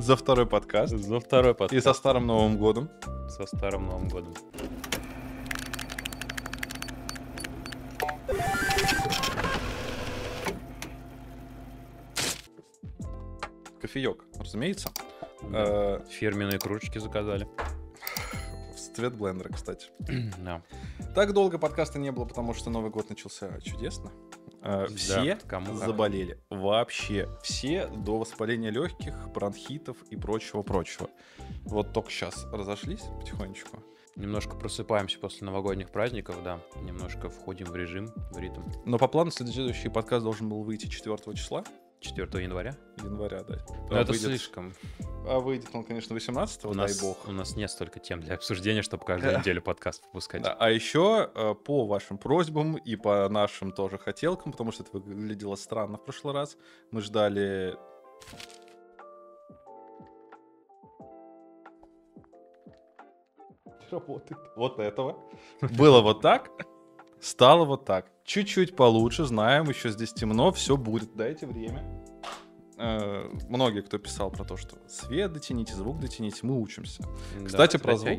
За второй подкаст. За второй подкаст. И со Старым Новым Годом. Со Старым Новым Годом. Кофеек, разумеется. Да. Э Фирменные кружечки заказали. В цвет блендера, кстати. да. Так долго подкаста не было, потому что Новый год начался чудесно. Э, все да, кому заболели. Как. Вообще все до воспаления легких, бронхитов и прочего-прочего. Вот только сейчас разошлись потихонечку. Немножко просыпаемся после новогодних праздников, да. Немножко входим в режим, в ритм. Но по плану следующий подкаст должен был выйти 4 числа. 4 января? Января, да. Но ну, а это выйдет... слишком. А выйдет он, конечно, 18 у дай нас, бог. У нас нет столько тем для обсуждения, чтобы каждую неделю подкаст выпускать. Да. А еще э, по вашим просьбам и по нашим тоже хотелкам, потому что это выглядело странно в прошлый раз, мы ждали... Работает. Вот этого. Было вот так. Стало вот так. Чуть-чуть получше, знаем, еще здесь темно, все будет, дайте время. Э, многие, кто писал про то, что свет дотяните, звук дотяните, мы учимся. Да, Кстати, про звук.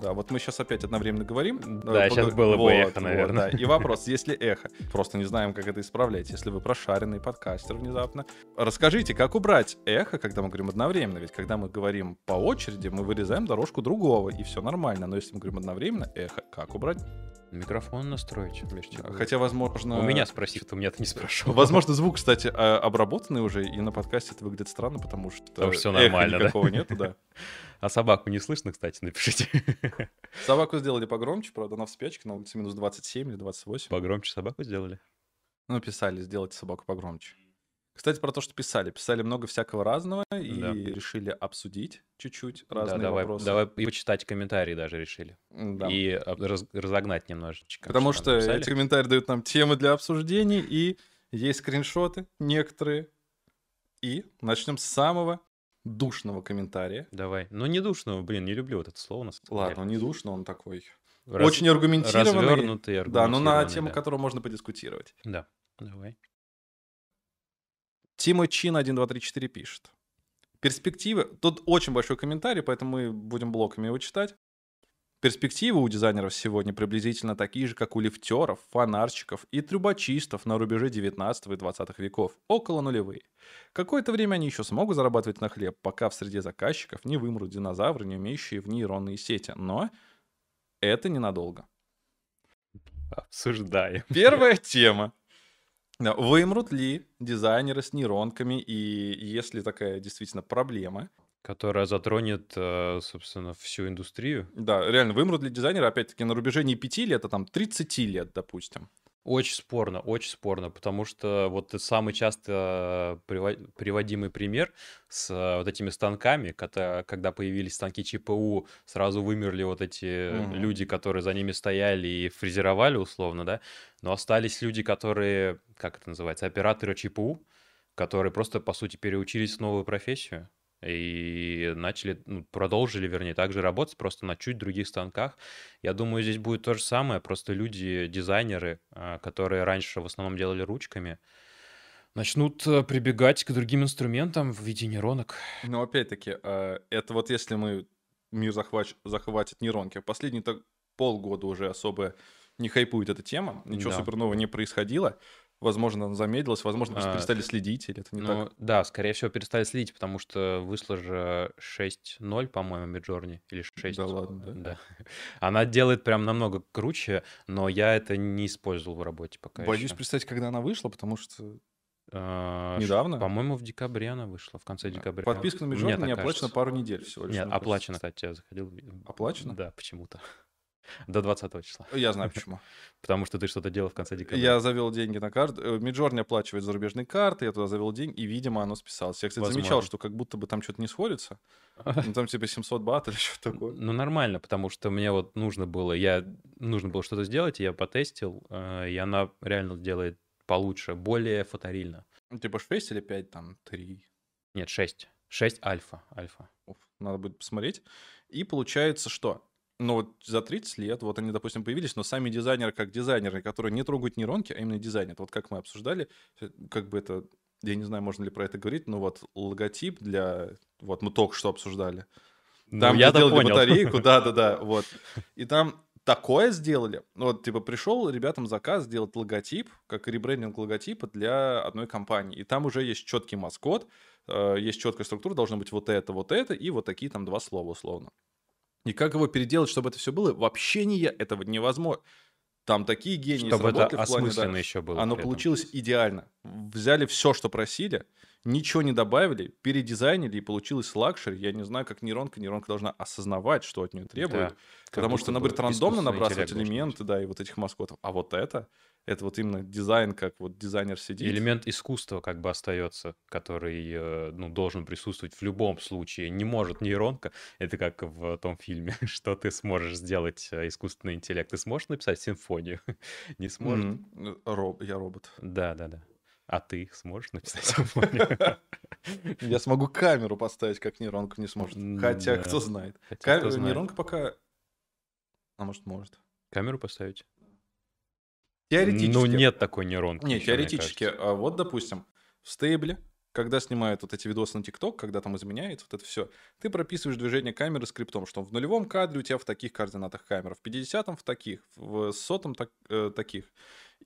Да, вот мы сейчас опять одновременно говорим. Да, Давай э, сейчас поговорим. было вот, бы эхо, вот, наверное. да. И вопрос, если эхо, просто не знаем, как это исправлять. Если вы прошаренный подкастер внезапно, расскажите, как убрать эхо, когда мы говорим одновременно. Ведь когда мы говорим по очереди, мы вырезаем дорожку другого, и все нормально. Но если мы говорим одновременно, эхо, как убрать? Микрофон настроить. Хотя, возможно... У меня спроси, ты у меня ты не спрашивал. Возможно, звук, кстати, а, обработанный уже, и на подкасте это выглядит странно, потому что... Потому что все нормально, да? нету, да. А собаку не слышно, кстати, напишите. Собаку сделали погромче, правда, она в спячке, на улице минус 27 или 28. Погромче собаку сделали? Ну, писали, сделать собаку погромче. Кстати, про то, что писали. Писали много всякого разного и да. решили обсудить чуть-чуть разные да, давай, вопросы. Давай и почитать комментарии даже решили. Да. И а, раз, разогнать немножечко. Потому что, что эти комментарии дают нам темы для обсуждений, и есть скриншоты некоторые. И начнем с самого душного комментария. Давай. Ну, не душного, блин, не люблю вот это слово. На самом Ладно, не душно, он такой... Раз... Очень аргументированный. Развернутый, аргументированный. Да, но ну, на тему, да. которую можно подискутировать. Да, давай. Тима Чин 1234 пишет. Перспективы... Тут очень большой комментарий, поэтому мы будем блоками его читать. Перспективы у дизайнеров сегодня приблизительно такие же, как у лифтеров, фонарщиков и трубочистов на рубеже 19 и 20 веков, около нулевые. Какое-то время они еще смогут зарабатывать на хлеб, пока в среде заказчиков не вымрут динозавры, не умеющие в нейронные сети. Но это ненадолго. Обсуждаем. Первая тема. Э, вымрут ли дизайнеры с нейронками, и есть ли такая действительно проблема? Которая затронет, э, собственно, всю индустрию. Да, реально, вымрут ли дизайнеры, опять-таки, на рубеже не 5 лет, а там 30 лет, допустим. Очень спорно, очень спорно, потому что вот самый часто э, приводимый пример с э, вот этими станками, когда, когда появились станки ЧПУ, сразу вымерли вот эти mm-hmm. люди, которые за ними стояли и фрезеровали условно, да, но остались люди, которые, как это называется, операторы ЧПУ, которые просто, по сути, переучились в новую профессию, и начали, ну, продолжили, вернее, также работать просто на чуть других станках. Я думаю, здесь будет то же самое, просто люди, дизайнеры, а, которые раньше в основном делали ручками, начнут э, прибегать к другим инструментам в виде нейронок. Но опять-таки, э, это вот если мы мир захвач... захватит нейронки. А Последние так полгода уже особо не хайпует эта тема, ничего да. суперного не происходило. Возможно, она замедлилась, возможно, а, перестали следить, или это не ну, так? Да, скорее всего, перестали следить, потому что вышло же 6.0, по-моему, Миджорни, или 6. Да ладно, да? да? Она делает прям намного круче, но я это не использовал в работе пока Боюсь еще. представить, когда она вышла, потому что а, Недавно? По-моему, в декабре она вышла, в конце декабря. Подписка на Миджорни не оплачена кажется. пару недель всего лишь. Нет, оплачена, кстати, я заходил. Оплачена? Да, почему-то. До 20 числа. Я знаю почему. Потому что ты что-то делал в конце декабря. Я завел деньги на карту. Миджорни э, оплачивает зарубежные карты, я туда завел деньги, и, видимо, оно списалось. Я, кстати, Возможно. замечал, что как будто бы там что-то не сходится. Ну, там типа 700 бат или что-то такое. Ну, нормально, потому что мне вот нужно было, я нужно было что-то сделать, я потестил, э, и она реально делает получше, более фоторильно. Типа 6 или 5, там, 3? Нет, 6. 6 альфа, альфа. Надо будет посмотреть. И получается что? но ну, вот за 30 лет, вот они, допустим, появились, но сами дизайнеры как дизайнеры, которые не трогают нейронки, а именно дизайнят. Вот как мы обсуждали, э, как бы это, я не знаю, можно ли про это говорить, но вот логотип для, вот мы только что обсуждали. Ну, там я сделали понял. батарейку, да-да-да, вот. И там такое сделали. Ну, вот, типа, пришел ребятам заказ сделать логотип, как ребрендинг логотипа для одной компании. И там уже есть четкий маскот, э, есть четкая структура, должно быть вот это, вот это и вот такие там два слова условно. И как его переделать, чтобы это все было? Вообще не я, этого невозможно. Там такие гении Чтобы это в плане, да, еще было. Оно получилось идеально. Взяли все, что просили, ничего не добавили, передизайнили, и получилось лакшери. Я не знаю, как нейронка. Нейронка должна осознавать, что от нее требует. Да, потому что она, будет рандомно набрасывать элементы, да, и вот этих маскотов. А вот это это вот именно дизайн, как вот дизайнер сидит. Элемент искусства как бы остается, который э, ну, должен присутствовать в любом случае. Не может нейронка, это как в том фильме, что ты сможешь сделать э, искусственный интеллект. Ты сможешь написать симфонию? Не сможет. Mm-hmm. Э, Роб... Я робот. Да, да, да. А ты сможешь написать симфонию? Я смогу камеру поставить, как нейронка не сможет. Хотя, кто знает. Нейронка пока... А может, может. Камеру поставить? Теоретически. Ну, нет такой нейронки. Не, теоретически. А вот, допустим, в стейбле, когда снимают вот эти видосы на ТикТок, когда там изменяется вот это все, ты прописываешь движение камеры скриптом, что в нулевом кадре у тебя в таких координатах камера, в 50-м в таких, в сотом так, э, таких.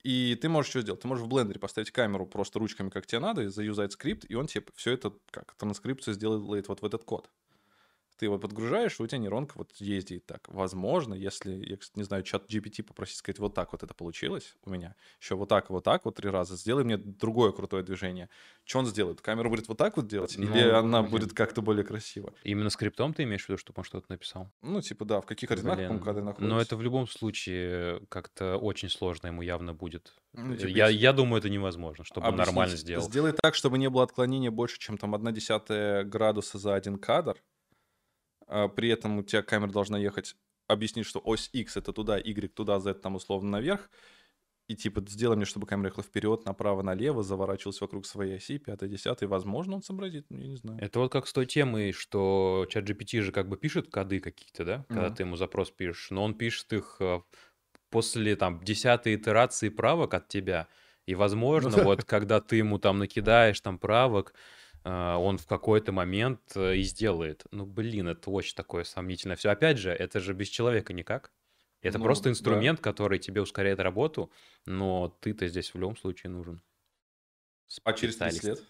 И ты можешь что сделать? Ты можешь в блендере поставить камеру просто ручками, как тебе надо, и заюзать скрипт, и он тебе все это как транскрипцию сделает вот в этот код. Ты его подгружаешь, и у тебя нейронка вот ездит так. Возможно, если, я, кстати, не знаю, чат GPT попросить сказать, вот так вот это получилось у меня, еще вот так, вот так, вот три раза, сделай мне другое крутое движение. Что он сделает? Камера будет вот так вот делать? Ну, или она блин. Ну, будет как-то более красиво? Именно скриптом ты имеешь в виду, чтобы он что-то написал? Ну, типа, да, в каких орденах он когда находится. Но это в любом случае э, как-то очень сложно ему явно будет. Ну, типа, я, я думаю, это невозможно, чтобы объяснить. он нормально сделал. Сделай так, чтобы не было отклонения больше, чем там одна десятая градуса за один кадр, а, при этом у тебя камера должна ехать, объяснить, что ось X это туда, Y туда, Z там условно наверх, и типа сделай мне, чтобы камера ехала вперед, направо, налево, заворачивалась вокруг своей оси, 5 10 возможно, он сообразит, ну, я не знаю. Это вот как с той темой, что чат GPT же как бы пишет коды какие-то, да, когда mm-hmm. ты ему запрос пишешь, но он пишет их а, после там десятой итерации правок от тебя, и возможно, ну вот когда ты ему там накидаешь там правок, а, он в какой-то момент э, и сделает. Ну, блин, это очень такое сомнительное все. Опять же, это же без человека никак. Это ну, просто инструмент, да. который тебе ускоряет работу, но ты-то здесь в любом случае нужен. А через 30 лет?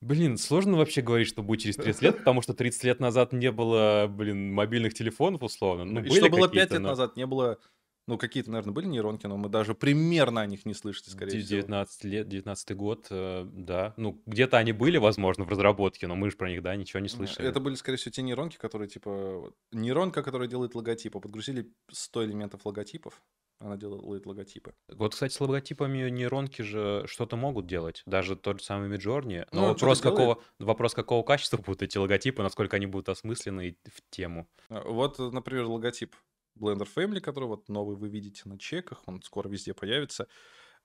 Блин, сложно вообще говорить, что будет через 30 лет, потому что 30 лет назад не было, блин, мобильных телефонов условно. Ну, и были что было 5 лет но... назад, не было ну, какие-то, наверное, были нейронки, но мы даже примерно о них не слышите, скорее 19 всего. лет, 19 год, э, да. Ну, где-то они были, возможно, в разработке, но мы же про них, да, ничего не э, слышали. Это были, скорее всего, те нейронки, которые, типа, нейронка, которая делает логотипы. Подгрузили 100 элементов логотипов, она делает логотипы. Вот, кстати, с логотипами нейронки же что-то могут делать, даже тот же самый Миджорни. Ну, но ну, вопрос, какого, вопрос какого качества будут эти логотипы, насколько они будут осмыслены в тему. Э, вот, например, логотип Blender Family, который вот новый вы видите на чеках, он скоро везде появится.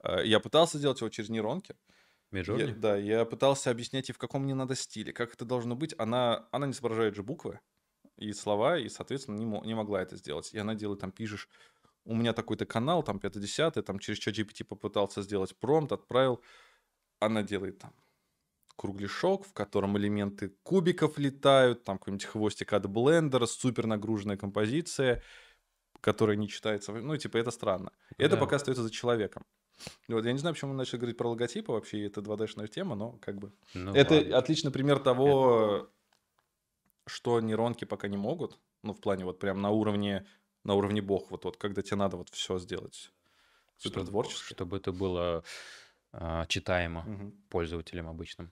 Э, я пытался делать его через нейронки. Я, да, я пытался объяснять ей, в каком мне надо стиле, как это должно быть. Она, она не соображает же буквы и слова, и, соответственно, не, не могла это сделать. И она делает, там, пишешь, у меня такой-то канал, там, 5-10, там, через чат GPT попытался сделать промпт, отправил. Она делает там кругляшок, в котором элементы кубиков летают, там какой-нибудь хвостик от блендера, супер нагруженная композиция — которое не читается. Ну, типа, это странно. И да. это пока остается за человеком. Вот, я не знаю, почему мы начали говорить про логотипы вообще, это 2D-шная тема, но как бы... Ну, это ладно. отличный пример того, это... что нейронки пока не могут, ну, в плане вот прям на уровне, на уровне бог, вот, вот когда тебе надо вот все сделать. Супер творчески. Чтобы это было а, читаемо угу. пользователям обычным.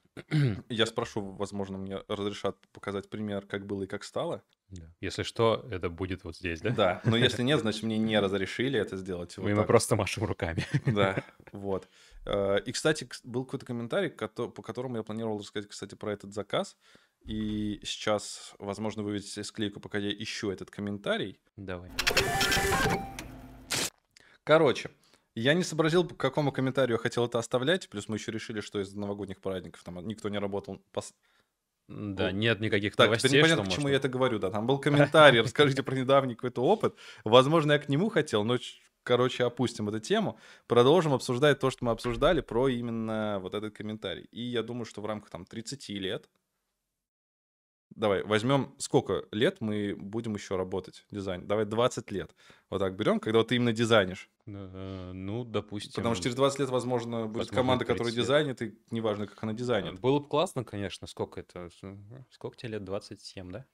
Я спрошу, возможно, мне разрешат показать пример, как было и как стало. Да. Если что, это будет вот здесь, да? Да, но если нет, значит, мне не разрешили это сделать. Вот мы, мы просто машем руками. Да, вот. Э, и, кстати, был какой-то комментарий, по которому я планировал рассказать, кстати, про этот заказ. И сейчас, возможно, вы видите склейку, пока я ищу этот комментарий. Давай. Короче, я не сообразил, по какому комментарию я хотел это оставлять, плюс мы еще решили, что из новогодних праздников там никто не работал да, нет никаких так, новостей. Так, непонятно, почему можно... я это говорю, да. Там был комментарий, расскажите про недавний какой-то опыт. Возможно, я к нему хотел, но, короче, опустим эту тему. Продолжим обсуждать то, что мы обсуждали про именно вот этот комментарий. И я думаю, что в рамках там 30 лет, Давай, возьмем, сколько лет мы будем еще работать дизайн? Давай 20 лет. Вот так берем, когда вот ты именно дизайнишь. Э, ну, допустим. Потому что через 20 лет, возможно, будет возможно, команда, которая лет. дизайнит, и неважно, как она дизайнит. Э, было бы классно, конечно, сколько это... Э, сколько тебе лет? 27, да?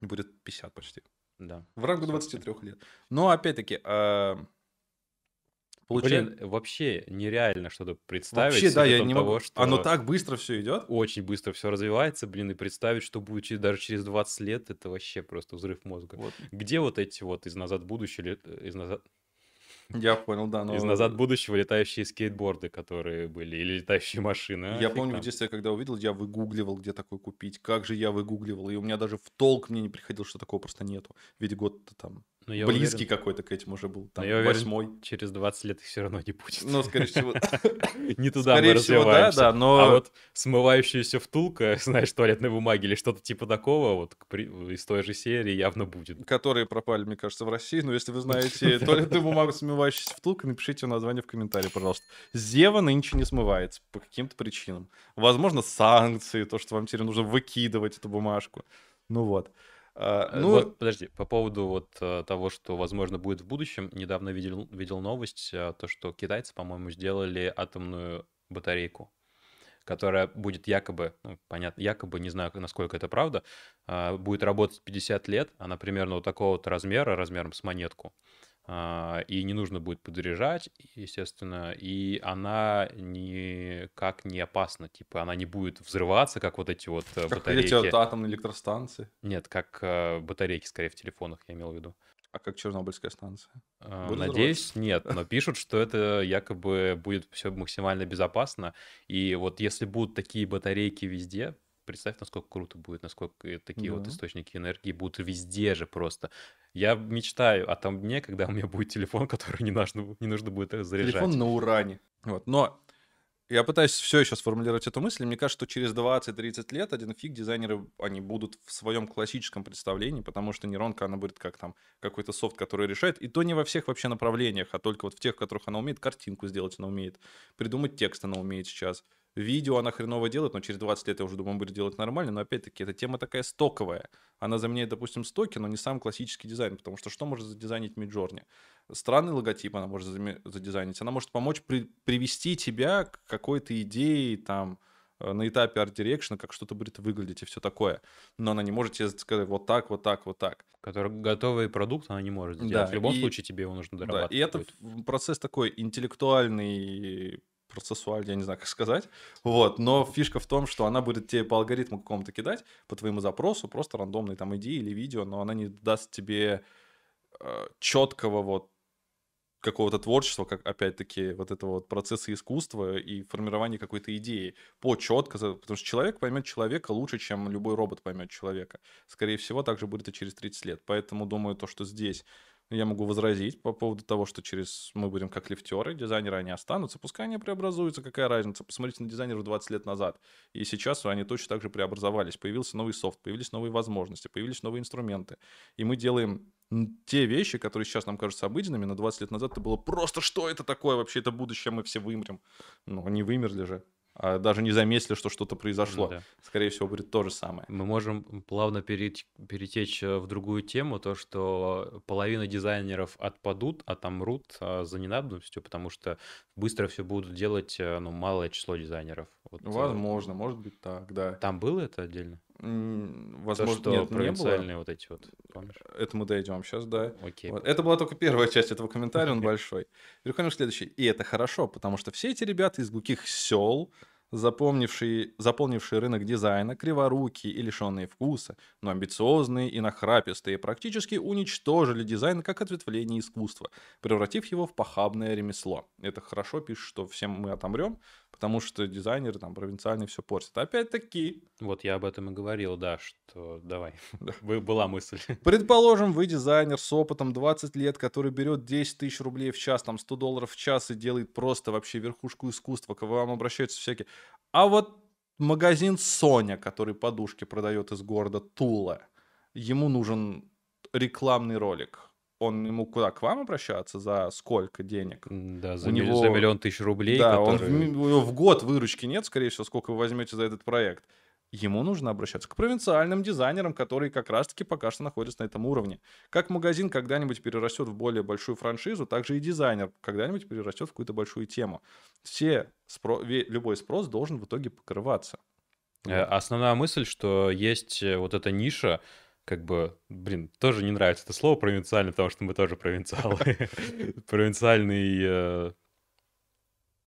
Будет 50 почти. Да. В ранге 23 лет. Но опять-таки, а, Получается, Блин. Э, вообще нереально что-то представить. Вообще, да, я не того, могу. Что Оно так быстро все идет. Очень быстро все развивается, блин, и представить, что будет через, даже через 20 лет, это вообще просто взрыв мозга. Вот. Где вот эти вот из «Назад будущего, будущее» э, из «Назад...» Я понял, да. Но... Из «Назад будущего» летающие скейтборды, которые были, или летающие машины. А я помню, там. в детстве, когда увидел, я выгугливал, где такой купить. Как же я выгугливал. И у меня даже в толк мне не приходило, что такого просто нету. Ведь год-то там но ну, я близкий уверен... какой-то к этим уже был. Там, Но ну, я уверен, восьмой. Через 20 лет их все равно не будет. Ну, скорее всего. Не туда мы развиваемся. да, но... А вот смывающаяся втулка, знаешь, туалетной бумаги или что-то типа такого, вот из той же серии явно будет. Которые пропали, мне кажется, в России. Но если вы знаете туалетную бумагу, смывающуюся втулкой, напишите название в комментарии, пожалуйста. Зева нынче не смывается по каким-то причинам. Возможно, санкции, то, что вам теперь нужно выкидывать эту бумажку. Ну вот. А, э, ну, вот, подожди, по поводу вот э, того, что, возможно, будет в будущем. Недавно видел, видел новость, э, то, что китайцы, по-моему, сделали атомную батарейку, которая будет якобы, ну, понятно, якобы, не знаю, насколько это правда, а, будет работать 50 лет, она примерно вот такого вот размера, размером с монетку. А, и не нужно будет подзаряжать, естественно, и она никак не опасна, типа она не будет взрываться, как вот эти вот э, как батарейки. Как эти вот атомные электростанции? Нет, как э, батарейки, скорее, в телефонах я имел в виду. А как Чернобыльская станция? А, будет Надеюсь, нет, но пишут, что это якобы будет все максимально безопасно. И вот если будут такие батарейки везде, представь, насколько круто будет, насколько такие да. вот источники энергии будут везде же просто. Я мечтаю о том дне, когда у меня будет телефон, который не нужно, не нужно будет заряжать. Телефон на уране. Вот, но я пытаюсь все еще сформулировать эту мысль. Мне кажется, что через 20-30 лет один фиг дизайнеры, они будут в своем классическом представлении, потому что нейронка, она будет как там какой-то софт, который решает. И то не во всех вообще направлениях, а только вот в тех, в которых она умеет картинку сделать, она умеет придумать текст, она умеет сейчас. Видео она хреново делает, но через 20 лет я уже думаю, будет делать нормально. Но опять-таки, эта тема такая стоковая. Она заменяет, допустим, стоки, но не сам классический дизайн. Потому что что может задизайнить Миджорни? Странный логотип она может задизайнить. Она может помочь при- привести тебя к какой-то идее, там, э, на этапе арт дирекшна, как что-то будет выглядеть и все такое. Но она не может тебе сказать вот так, вот так, вот так. Который готовый продукт она не может сделать. Да, в любом и... случае тебе его нужно дорабатывать. Да, и это процесс такой интеллектуальный процессуаль, я не знаю, как сказать. Вот, но фишка в том, что она будет тебе по алгоритму какому-то кидать, по твоему запросу, просто рандомный там иди или видео, но она не даст тебе э, четкого вот какого-то творчества, как опять-таки вот этого вот процесса искусства и формирования какой-то идеи по четко, потому что человек поймет человека лучше, чем любой робот поймет человека. Скорее всего, также будет и через 30 лет. Поэтому думаю, то, что здесь я могу возразить по поводу того, что через мы будем как лифтеры, дизайнеры они останутся, пускай они преобразуются, какая разница. Посмотрите на дизайнеров 20 лет назад. И сейчас они точно так же преобразовались. Появился новый софт, появились новые возможности, появились новые инструменты. И мы делаем те вещи, которые сейчас нам кажутся обыденными, но 20 лет назад это было просто что это такое вообще, это будущее, мы все вымрем. но ну, не вымерли же. А даже не заметили, что что-то произошло. Ну да. Скорее всего, будет то же самое. Мы можем плавно перетечь э, в другую тему, то, что половина дизайнеров отпадут, отомрут а а, за ненадобностью, потому что быстро все будут делать э, ну, малое число дизайнеров. Вот, э, Возможно, может быть так, да. Там было это отдельно? Возможно, То, что нет, провинциальные не было. вот эти вот, помнишь? Это мы дойдем сейчас, да. Окей. Вот. Это была только первая часть этого комментария, он большой. Переходим к следующей. И это хорошо, потому что все эти ребята из глухих сел, запомнившие, заполнившие рынок дизайна, криворукие и лишенные вкуса, но амбициозные и нахрапистые, практически уничтожили дизайн как ответвление искусства, превратив его в похабное ремесло. Это хорошо пишет, что всем мы отомрем, потому что дизайнеры там провинциальные все портят. Опять-таки... Вот я об этом и говорил, да, что давай, была мысль. Предположим, вы дизайнер с опытом 20 лет, который берет 10 тысяч рублей в час, там 100 долларов в час и делает просто вообще верхушку искусства, к вам обращаются всякие. А вот магазин Соня, который подушки продает из города Тула, ему нужен рекламный ролик он ему куда к вам обращаться за сколько денег? Да, за, у милли, него... за миллион тысяч рублей. Да, которые... он, у него в год выручки нет, скорее всего, сколько вы возьмете за этот проект. Ему нужно обращаться к провинциальным дизайнерам, которые как раз-таки пока что находятся на этом уровне. Как магазин когда-нибудь перерастет в более большую франшизу, так же и дизайнер когда-нибудь перерастет в какую-то большую тему. Все спро... любой спрос должен в итоге покрываться. Э, основная мысль, что есть э, вот эта ниша, как бы, блин, тоже не нравится это слово провинциальный, потому что мы тоже провинциалы. Провинциальный э,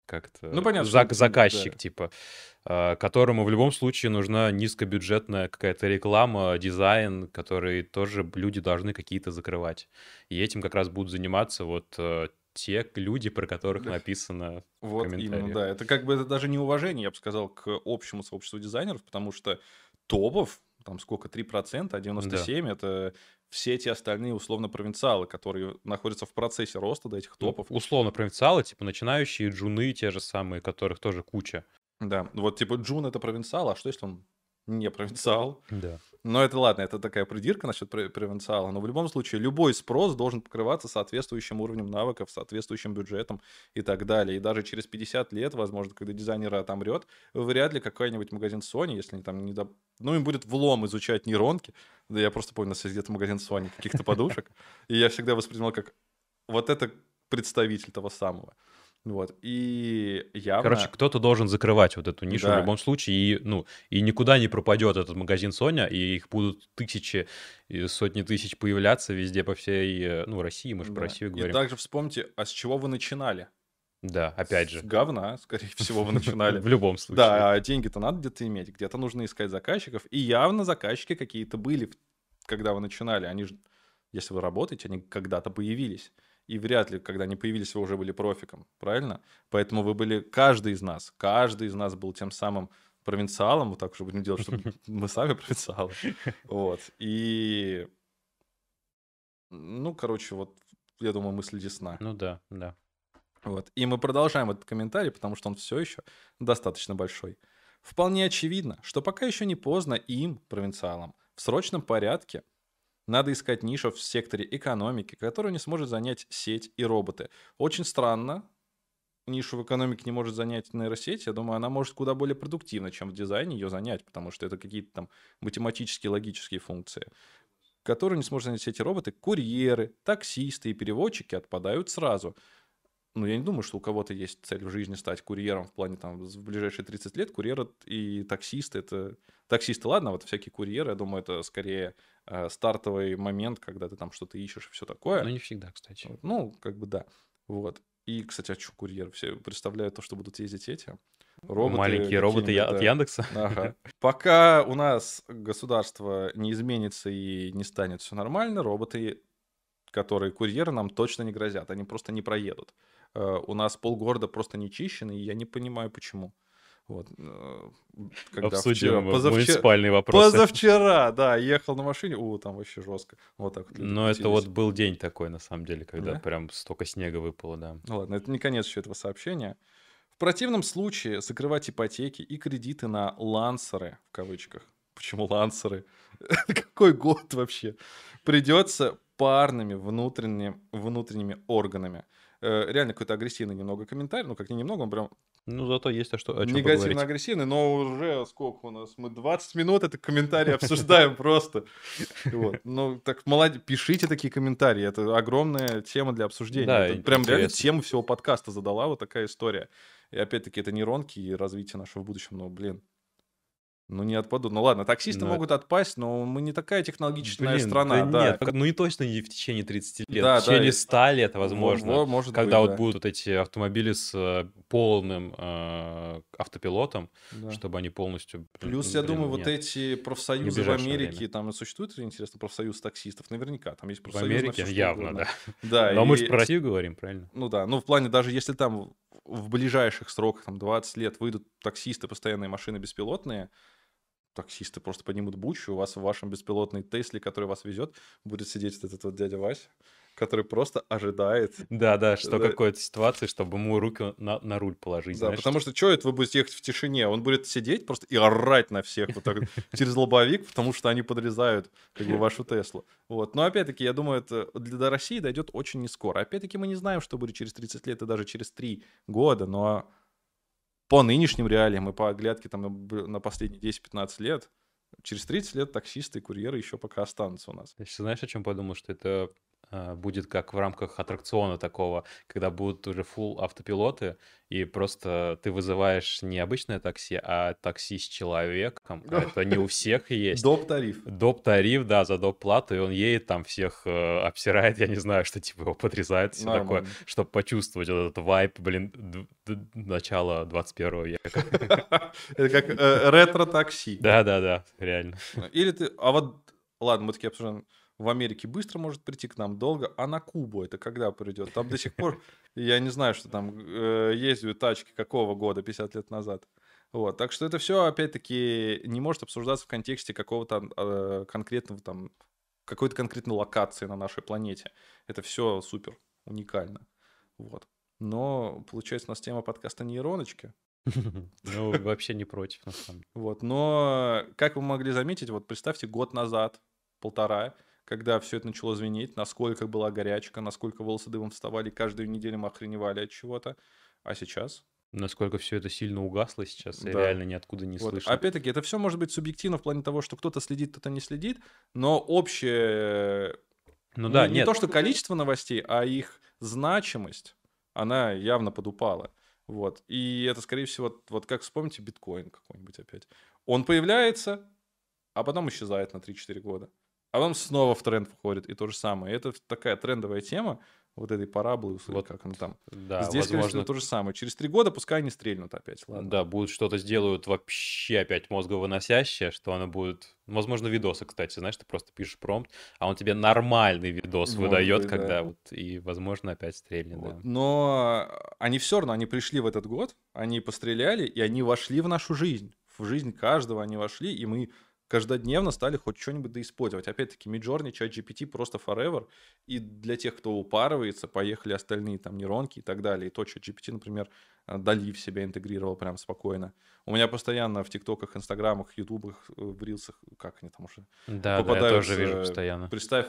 как-то ну, понятно, зак- заказчик, да. типа, э, которому в любом случае нужна низкобюджетная какая-то реклама, дизайн, который тоже люди должны какие-то закрывать. И этим как раз будут заниматься вот э, те люди, про которых написано вот в комментариях. Именно, да. Это как бы это даже не уважение, я бы сказал, к общему сообществу дизайнеров, потому что топов там сколько, 3%, а 97 да. это все эти остальные условно-провинциалы, которые находятся в процессе роста до этих ну, топов. Ну, условно-провинциалы, типа начинающие джуны те же самые, которых тоже куча. Да, вот типа джун это провинциал, а что если он не провинциал? Да. Но это ладно, это такая придирка насчет провинциала. Но в любом случае, любой спрос должен покрываться соответствующим уровнем навыков, соответствующим бюджетом и так далее. И даже через 50 лет, возможно, когда дизайнер отомрет, вряд ли какой-нибудь магазин Sony, если они там не до... Ну, им будет влом изучать нейронки. Да я просто помню, у нас есть где-то магазин Sony каких-то подушек. И я всегда воспринимал как вот это представитель того самого. Вот, и явно... Короче, кто-то должен закрывать вот эту нишу да. в любом случае, и, ну, и никуда не пропадет этот магазин Sony, и их будут тысячи, сотни тысяч появляться везде по всей, э, ну, России, мы же да. про Россию говорим. И также вспомните, а с чего вы начинали? Да, опять же. С говна, скорее всего, вы начинали. В любом случае. Да, деньги-то надо где-то иметь, где-то нужно искать заказчиков, и явно заказчики какие-то были, когда вы начинали, они же, если вы работаете, они когда-то появились и вряд ли, когда они появились, вы уже были профиком, правильно? Поэтому вы были, каждый из нас, каждый из нас был тем самым провинциалом, вот так уже будем делать, что мы сами провинциалы. Вот. И, ну, короче, вот, я думаю, мысль ясна. Ну да, да. Вот. И мы продолжаем этот комментарий, потому что он все еще достаточно большой. Вполне очевидно, что пока еще не поздно им, провинциалам, в срочном порядке надо искать нишу в секторе экономики, которую не сможет занять сеть и роботы. Очень странно, нишу в экономике не может занять нейросеть, я думаю, она может куда более продуктивно, чем в дизайне ее занять, потому что это какие-то там математические, логические функции, которые не сможет занять эти роботы. Курьеры, таксисты и переводчики отпадают сразу. Ну, я не думаю, что у кого-то есть цель в жизни стать курьером в плане там в ближайшие 30 лет. Курьеры и таксисты — это... Таксисты, ладно, вот всякие курьеры, я думаю, это скорее Э, стартовый момент, когда ты там что-то ищешь и все такое. Ну, не всегда, кстати. ну, как бы да. Вот. И, кстати, а что курьер? Все представляют то, что будут ездить эти роботы. Маленькие роботы я, от Яндекса. Ага. Пока у нас государство не изменится и не станет все нормально, роботы, которые курьеры, нам точно не грозят. Они просто не проедут. Э, у нас полгорода просто не чищены, и я не понимаю, почему. Вот. Э, когда Обсудим вчера, позавчер... муниципальные вопросы. Позавчера, да, ехал на машине, у, там вообще жестко. Вот так вот. Но это вот был день такой, на самом деле, когда да? прям столько снега выпало, да. Ну ладно, это не конец еще этого сообщения. В противном случае закрывать ипотеки и кредиты на лансеры, в кавычках. Почему лансеры? Какой год вообще? Придется парными внутренними, внутренними органами. Э, реально какой-то агрессивный немного комментарий, ну как не немного, он прям ну, зато есть а что, о чем Негативно-агрессивный, но уже сколько у нас? Мы 20 минут это комментарий обсуждаем просто. Ну, так молодец, пишите такие комментарии. Это огромная тема для обсуждения. Прям реально тему всего подкаста задала вот такая история. И опять-таки это нейронки и развитие нашего будущего, Но, блин, ну, не отпадут. Ну ладно, таксисты но... Ну, могут отпасть, но мы не такая технологичная Блин, страна. Да, да. Нет, ну и точно не в течение 30 лет. Да, в течение да, 100 лет, возможно. Во, может когда быть, вот да. будут эти автомобили с э, полным э, автопилотом, да. чтобы они полностью... Плюс, ну, я думаю, ну, нет. вот эти профсоюзы в Америке, время. там существует, интересно, профсоюз таксистов? Наверняка, там есть профсоюз В Америке все, явно, да. да но и... мы же про Россию говорим, правильно? Ну да, ну в плане даже если там в ближайших сроках, там 20 лет, выйдут таксисты, постоянные машины беспилотные, таксисты просто поднимут бучу, у вас в вашем беспилотной Тесле, который вас везет, будет сидеть вот этот вот дядя Вася, который просто ожидает. Да, да, что да. какой-то ситуации, чтобы ему руки на, на руль положить. Да, знаешь, потому что что это вы будете ехать в тишине? Он будет сидеть просто и орать на всех вот так через лобовик, потому что они подрезают как бы вашу Теслу. Вот. Но опять-таки, я думаю, это для России дойдет очень не скоро. Опять-таки, мы не знаем, что будет через 30 лет и даже через 3 года, но по нынешним реалиям и по оглядке там на последние 10-15 лет, через 30 лет таксисты и курьеры еще пока останутся у нас. Я знаешь, о чем подумал, что это а, будет как в рамках аттракциона такого, когда будут уже full автопилоты, и просто ты вызываешь не обычное такси, а такси с человеком. Да. Это не у всех есть. Доп-тариф. Доп-тариф, да, за доп-плату, и он едет там всех э, обсирает, я не знаю, что типа его подрезает, все Нормально. такое, чтобы почувствовать этот вайп, блин, начала 21 века. Это как э, ретро-такси. Да-да-да, реально. Или ты, а вот, ладно, мы такие обсуждаем, в Америке быстро может прийти к нам, долго, а на Кубу это когда придет? Там до сих пор, я не знаю, что там э, ездят тачки какого года, 50 лет назад. Вот, так что это все, опять-таки, не может обсуждаться в контексте какого-то э, конкретного там, какой-то конкретной локации на нашей планете. Это все супер, уникально. Вот. Но, получается, у нас тема подкаста нейроночки. Ну, вообще не против, на самом деле. Вот, но, как вы могли заметить, вот представьте, год назад, полтора, когда все это начало звенеть, насколько была горячка, насколько волосы дымом вставали, каждую неделю мы охреневали от чего-то. А сейчас? Насколько все это сильно угасло сейчас, да. я реально ниоткуда не вот. слышу. Опять-таки, это все может быть субъективно в плане того, что кто-то следит, кто-то не следит, но общее... Ну да, не, нет. не то, что количество новостей, а их значимость, она явно подупала. Вот. И это, скорее всего, вот, вот как вспомните биткоин какой-нибудь опять. Он появляется, а потом исчезает на 3-4 года а потом снова в тренд входит, и то же самое. И это такая трендовая тема, вот этой параболы, условно, вот, как она там. Да, Здесь, возможно... конечно, то же самое. Через три года пускай они стрельнут опять, ладно. Да, будут что-то сделают вообще опять мозговыносящее, что оно будет... Возможно, видосы, кстати, знаешь, ты просто пишешь промпт, а он тебе нормальный видос Может выдает, быть, когда да. вот, и, возможно, опять стрельнет. Вот. Да. Но они все равно, они пришли в этот год, они постреляли, и они вошли в нашу жизнь. В жизнь каждого они вошли, и мы каждодневно стали хоть что-нибудь доиспользовать. Опять-таки, Midjourney, GPT просто forever. И для тех, кто упарывается, поехали остальные там нейронки и так далее. И то, чат GPT, например, э, Дали в себя интегрировал прям спокойно. У меня постоянно в ТикТоках, Инстаграмах, Ютубах, э, в Рилсах, как они там уже да, попадают. Да, я тоже вижу постоянно. Представь,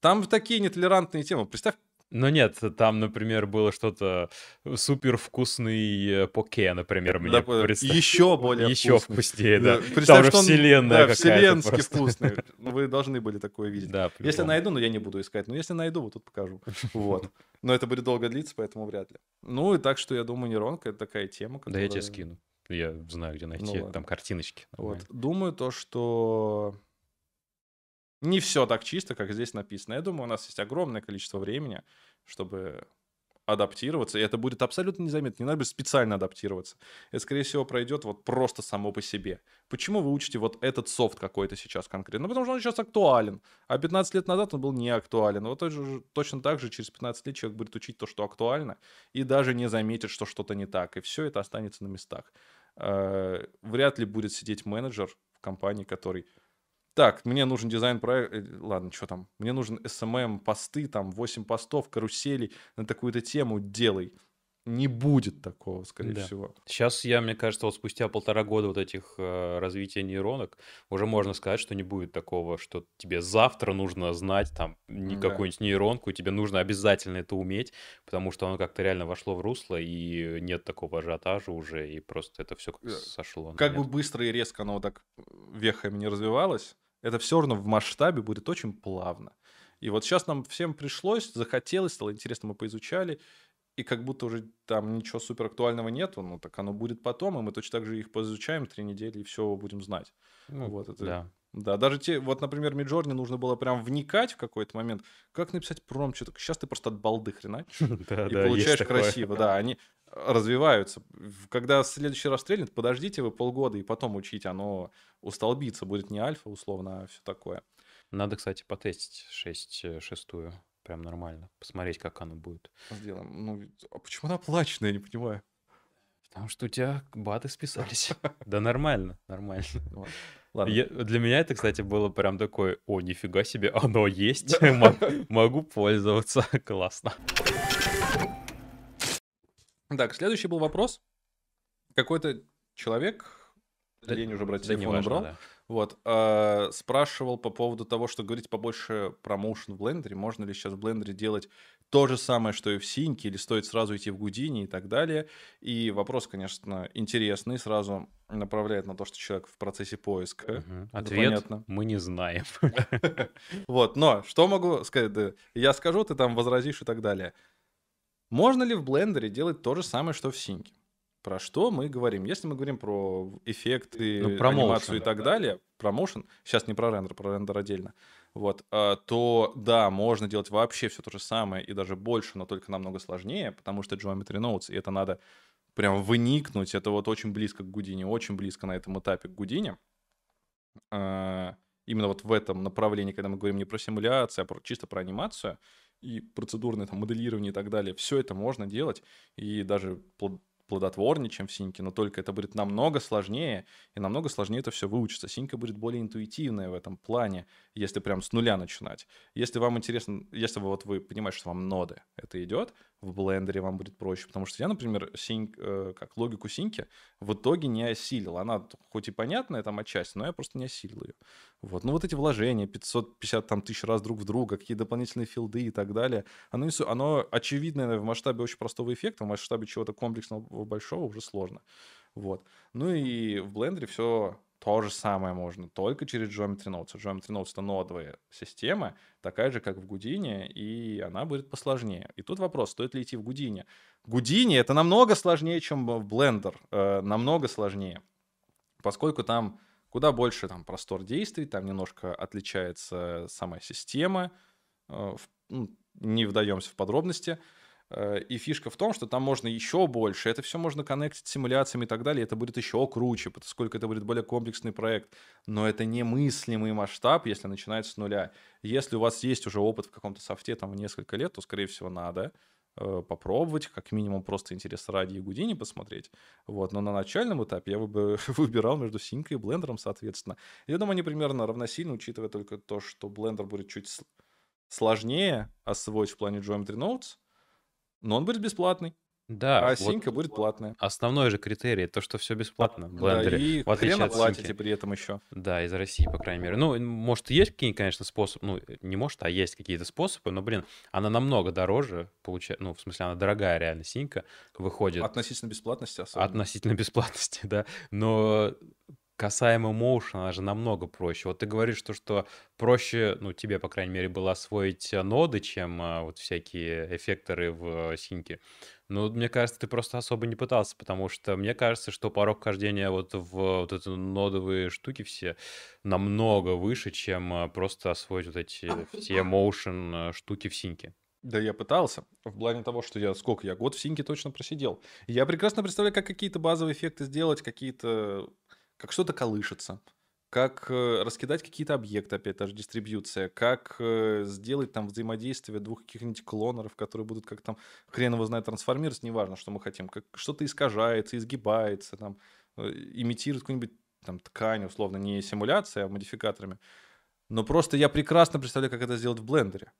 там такие нетолерантные темы. Представь, ну нет, там, например, было что-то э, супер вкусный э, поке, например, мне да, представ... Еще более Еще вкусный. вкуснее, да. да. Представь, там что он, вселенная да, вселенски просто. вкусный. Ну, вы должны были такое видеть. Да, если найду, но ну, я не буду искать, но если найду, вот тут покажу. Вот. Но это будет долго длиться, поэтому вряд ли. Ну и так что, я думаю, нейронка — это такая тема, которая... Да я тебе скину. Я знаю, где ну найти, ну, там картиночки. Вот. Думаю то, что не все так чисто, как здесь написано. Я думаю, у нас есть огромное количество времени, чтобы адаптироваться, и это будет абсолютно незаметно. Не надо будет специально адаптироваться. Это, скорее всего, пройдет вот просто само по себе. Почему вы учите вот этот софт какой-то сейчас конкретно? Ну, потому что он сейчас актуален. А 15 лет назад он был не актуален. Вот точно так же через 15 лет человек будет учить то, что актуально, и даже не заметит, что что-то не так. И все это останется на местах. Э, вряд ли будет сидеть менеджер в компании, который так, мне нужен дизайн проект. Э, ладно, что там? Мне нужен SMM, эм эм, посты, там 8 постов, каруселей на такую-то тему делай. Не будет такого, скорее да. всего. Сейчас я, мне кажется, вот спустя полтора года вот этих э, развития нейронок уже можно сказать, что не будет такого, что тебе завтра нужно знать там не да. какую-нибудь нейронку, тебе нужно обязательно это уметь, потому что оно как-то реально вошло в русло, и нет такого ажиотажа уже, и просто это все как то э, сошло. Как бы быстро и резко оно вот так э, вехами не развивалось, это все равно в масштабе будет очень плавно. И вот сейчас нам всем пришлось, захотелось, стало интересно, мы поизучали, и как будто уже там ничего супер актуального нету, ну так оно будет потом, и мы точно так же их поизучаем три недели и все будем знать. Ну, вот это. Да. Да, даже те, вот, например, Миджорни нужно было прям вникать в какой-то момент, как написать промпт, сейчас ты просто от балды хреначишь и получаешь красиво, да, они, развиваются. Когда следующий раз стрельнет, подождите вы полгода и потом учить, оно устолбится, будет не альфа условно, а все такое. Надо, кстати, потестить 6, э, шестую прям нормально, посмотреть, как оно будет. Сделаем. Ну, а почему она плачная, я не понимаю? Потому что у тебя баты списались. Да нормально, нормально. Ладно. Я, для меня это, кстати, было прям такое, о, нифига себе, оно есть, могу пользоваться, классно. Так, следующий был вопрос. Какой-то человек, да, лень уже брать да телефон, важно, убрал, да. вот, э, спрашивал по поводу того, что говорить побольше про Motion в Blender. Можно ли сейчас в Blender делать то же самое, что и в Синьке, или стоит сразу идти в Гудини и так далее. И вопрос, конечно, интересный, сразу направляет на то, что человек в процессе поиска. Угу. Ответ понятно. мы не знаем. Вот, но что могу сказать? Я скажу, ты там возразишь и так далее. Можно ли в блендере делать то же самое, что в синке? Про что мы говорим? Если мы говорим про эффекты, ну, про анимацию и так да, далее, про сейчас не про рендер, про рендер отдельно, вот, а, то да, можно делать вообще все то же самое и даже больше, но только намного сложнее, потому что Geometry Notes, и это надо прям выникнуть, это вот очень близко к Гудине, очень близко на этом этапе к Гудине. А, именно вот в этом направлении, когда мы говорим не про симуляцию, а про, чисто про анимацию — и процедурное там, моделирование и так далее, все это можно делать, и даже плодотворнее, чем в синьке, но только это будет намного сложнее, и намного сложнее это все выучится. Синька будет более интуитивная в этом плане, если прям с нуля начинать. Если вам интересно, если вы, вот вы понимаете, что вам ноды это идет, в блендере вам будет проще. Потому что я, например, синь, э, как логику синьки в итоге не осилил. Она хоть и понятная там отчасти, но я просто не осилил ее. Вот. Ну вот эти вложения, 550 там, тысяч раз друг в друга, какие дополнительные филды и так далее, оно, оно очевидное в масштабе очень простого эффекта, в масштабе чего-то комплексного большого уже сложно. Вот. Ну и в блендере все то же самое можно, только через Geometry Nodes. Geometry Nodes — это нодовая система, такая же, как в Гудине, и она будет посложнее. И тут вопрос, стоит ли идти в Гудине? Гудине — это намного сложнее, чем в Blender, э, намного сложнее, поскольку там куда больше там простор действий, там немножко отличается сама система, э, в, ну, не вдаемся в подробности — Э, и фишка в том, что там можно еще больше, это все можно коннектить с симуляциями и так далее, это будет еще круче, поскольку это будет более комплексный проект. Но это немыслимый масштаб, если начинать с нуля. Если у вас есть уже опыт в каком-то софте там несколько лет, то, скорее всего, надо э, попробовать, как минимум просто интерес ради и Гудини посмотреть. Вот. Но на начальном этапе я бы выбирал между синькой и блендером, соответственно. Я думаю, они примерно равносильны, учитывая только то, что блендер будет чуть сложнее освоить в плане Geometry Notes — но он будет бесплатный. Да. А синька вот будет платная. Основной же критерий, то, что все бесплатно в блендере. Да, и в отличие хрена от платите синьки. при этом еще. Да, из России, по крайней мере. Ну, может, есть какие-нибудь, конечно, способы, ну, не может, а есть какие-то способы, но, блин, она намного дороже, получает, ну, в смысле, она дорогая реально синька, выходит... Относительно бесплатности особенно. Относительно бесплатности, да. Но касаемо motion она же намного проще. Вот ты говоришь, что, что проще, ну, тебе, по крайней мере, было освоить э, ноды, чем э, вот всякие эффекторы в э, синке. Ну, мне кажется, ты просто особо не пытался, потому что мне кажется, что порог хождения вот в вот эти нодовые штуки все намного выше, чем просто освоить вот эти все моушен штуки в синке. Да я пытался, в плане того, что я сколько, я год в синке точно просидел. Я прекрасно представляю, как какие-то базовые эффекты сделать, какие-то как что-то колышется, как э, раскидать какие-то объекты, опять та же дистрибьюция, как э, сделать там взаимодействие двух каких-нибудь клонеров, которые будут как там хрен его знает трансформироваться, неважно, что мы хотим, как что-то искажается, изгибается, там, э, имитирует какую-нибудь там ткань, условно, не симуляция, а модификаторами. Но просто я прекрасно представляю, как это сделать в блендере.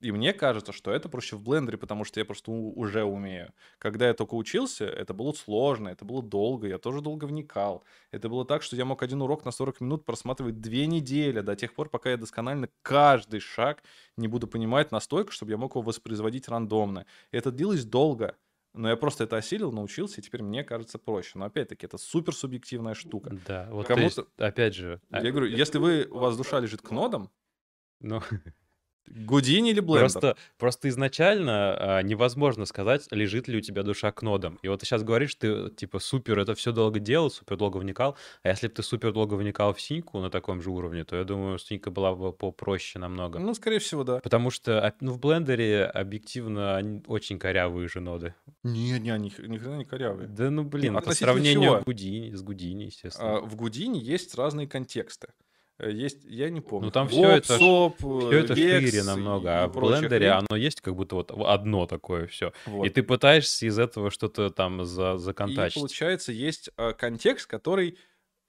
И мне кажется, что это проще в блендере, потому что я просто уже умею. Когда я только учился, это было сложно, это было долго, я тоже долго вникал. Это было так, что я мог один урок на 40 минут просматривать две недели, до тех пор, пока я досконально каждый шаг не буду понимать настолько, чтобы я мог его воспроизводить рандомно. И это длилось долго. Но я просто это осилил, научился, и теперь мне кажется проще. Но опять-таки, это супер субъективная штука. Да, вот Кому-то... есть, опять же... А я а... говорю, если вы, у вас душа лежит к нодам, ну. Гудини или Blender? Просто, просто изначально а, невозможно сказать, лежит ли у тебя душа к нодам. И вот ты сейчас говоришь, ты типа супер, это все долго делал, супер долго вникал. А если бы ты супер долго вникал в синьку на таком же уровне, то я думаю, синька была бы попроще намного. Ну, скорее всего, да. Потому что а, ну, в блендере объективно они очень корявые же ноды. Не, не, они ни хрена не корявые. Да ну блин, ну, по сравнению с Гудини, с Гудини, естественно. А, в Гудини есть разные контексты. Э, есть, я не помню. Ну там все Оп, это, соп, все э, это гекс шире намного, а в блендере и... оно есть как будто вот одно такое все. Вот. И ты пытаешься из этого что-то там за, законтачить. И получается есть э, контекст, который